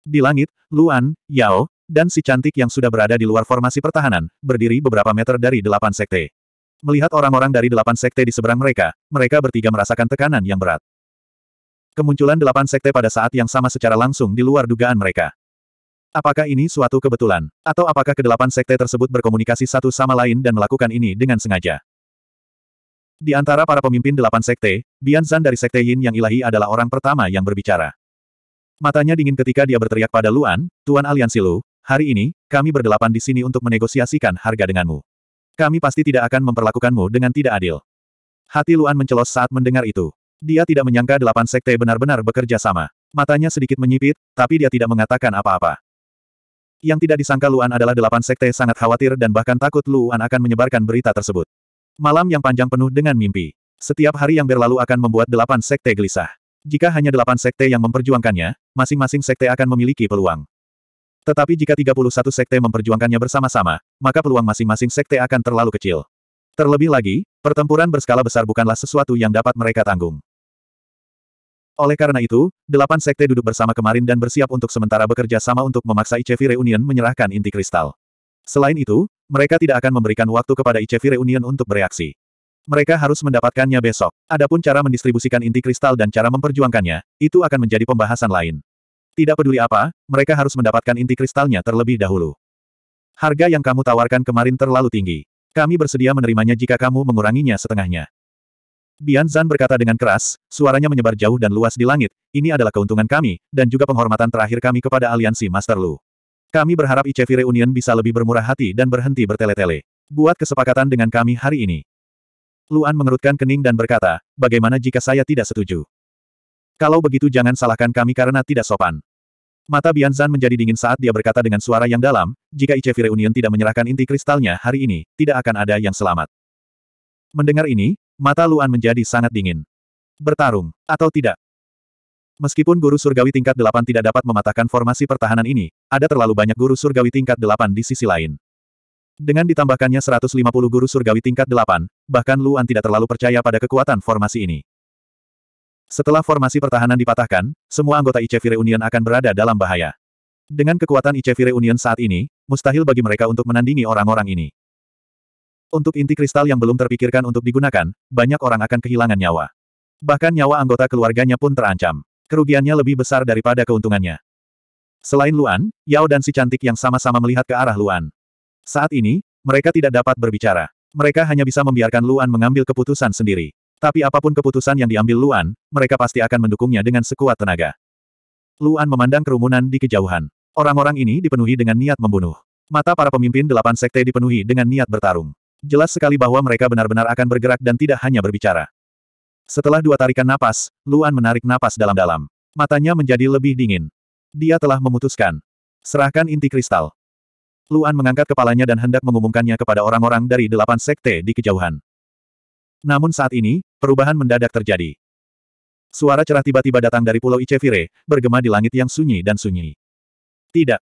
[SPEAKER 1] Di langit, Luan, Yao, dan si cantik yang sudah berada di luar formasi pertahanan, berdiri beberapa meter dari delapan sekte. Melihat orang-orang dari delapan sekte di seberang mereka, mereka bertiga merasakan tekanan yang berat. Kemunculan delapan sekte pada saat yang sama secara langsung di luar dugaan mereka. Apakah ini suatu kebetulan? Atau apakah kedelapan sekte tersebut berkomunikasi satu sama lain dan melakukan ini dengan sengaja? Di antara para pemimpin delapan sekte, Bian Zan dari sekte Yin yang ilahi adalah orang pertama yang berbicara. Matanya dingin ketika dia berteriak pada Luan, Tuan Aliansi Lu, Hari ini, kami berdelapan di sini untuk menegosiasikan harga denganmu. Kami pasti tidak akan memperlakukanmu dengan tidak adil. Hati Luan mencelos saat mendengar itu. Dia tidak menyangka delapan sekte benar-benar bekerja sama. Matanya sedikit menyipit, tapi dia tidak mengatakan apa-apa. Yang tidak disangka Luan adalah delapan sekte sangat khawatir dan bahkan takut Luan akan menyebarkan berita tersebut. Malam yang panjang penuh dengan mimpi. Setiap hari yang berlalu akan membuat delapan sekte gelisah. Jika hanya delapan sekte yang memperjuangkannya, masing-masing sekte akan memiliki peluang. Tetapi jika 31 sekte memperjuangkannya bersama-sama, maka peluang masing-masing sekte akan terlalu kecil. Terlebih lagi, pertempuran berskala besar bukanlah sesuatu yang dapat mereka tanggung. Oleh karena itu, delapan sekte duduk bersama kemarin dan bersiap untuk sementara bekerja sama untuk memaksa ICV Reunion menyerahkan inti kristal. Selain itu, mereka tidak akan memberikan waktu kepada ICV Reunion untuk bereaksi. Mereka harus mendapatkannya besok. Adapun cara mendistribusikan inti kristal dan cara memperjuangkannya, itu akan menjadi pembahasan lain. Tidak peduli apa, mereka harus mendapatkan inti kristalnya terlebih dahulu. Harga yang kamu tawarkan kemarin terlalu tinggi. Kami bersedia menerimanya jika kamu menguranginya setengahnya. Bian Zan berkata dengan keras, suaranya menyebar jauh dan luas di langit, ini adalah keuntungan kami, dan juga penghormatan terakhir kami kepada aliansi Master Lu. Kami berharap ICV Reunion bisa lebih bermurah hati dan berhenti bertele-tele. Buat kesepakatan dengan kami hari ini. Luan mengerutkan kening dan berkata, bagaimana jika saya tidak setuju? Kalau begitu jangan salahkan kami karena tidak sopan. Mata Bianzan menjadi dingin saat dia berkata dengan suara yang dalam, jika Icevi Reunion tidak menyerahkan inti kristalnya hari ini, tidak akan ada yang selamat. Mendengar ini, mata Luan menjadi sangat dingin. Bertarung, atau tidak? Meskipun guru surgawi tingkat 8 tidak dapat mematahkan formasi pertahanan ini, ada terlalu banyak guru surgawi tingkat 8 di sisi lain. Dengan ditambahkannya 150 guru surgawi tingkat 8, bahkan Luan tidak terlalu percaya pada kekuatan formasi ini. Setelah formasi pertahanan dipatahkan, semua anggota ICV Reunion akan berada dalam bahaya. Dengan kekuatan ICV Reunion saat ini, mustahil bagi mereka untuk menandingi orang-orang ini. Untuk inti kristal yang belum terpikirkan untuk digunakan, banyak orang akan kehilangan nyawa. Bahkan nyawa anggota keluarganya pun terancam. Kerugiannya lebih besar daripada keuntungannya. Selain Luan, Yao dan si cantik yang sama-sama melihat ke arah Luan. Saat ini, mereka tidak dapat berbicara. Mereka hanya bisa membiarkan Luan mengambil keputusan sendiri. Tapi apapun keputusan yang diambil Luan, mereka pasti akan mendukungnya dengan sekuat tenaga. Luan memandang kerumunan di kejauhan. Orang-orang ini dipenuhi dengan niat membunuh. Mata para pemimpin delapan sekte dipenuhi dengan niat bertarung. Jelas sekali bahwa mereka benar-benar akan bergerak dan tidak hanya berbicara. Setelah dua tarikan napas, Luan menarik napas dalam-dalam. Matanya menjadi lebih dingin. Dia telah memutuskan. Serahkan inti kristal. Luan mengangkat kepalanya dan hendak mengumumkannya kepada orang-orang dari delapan sekte di kejauhan. Namun saat ini, perubahan mendadak terjadi. Suara cerah tiba-tiba datang dari Pulau Icevire, bergema di langit yang sunyi dan sunyi. Tidak,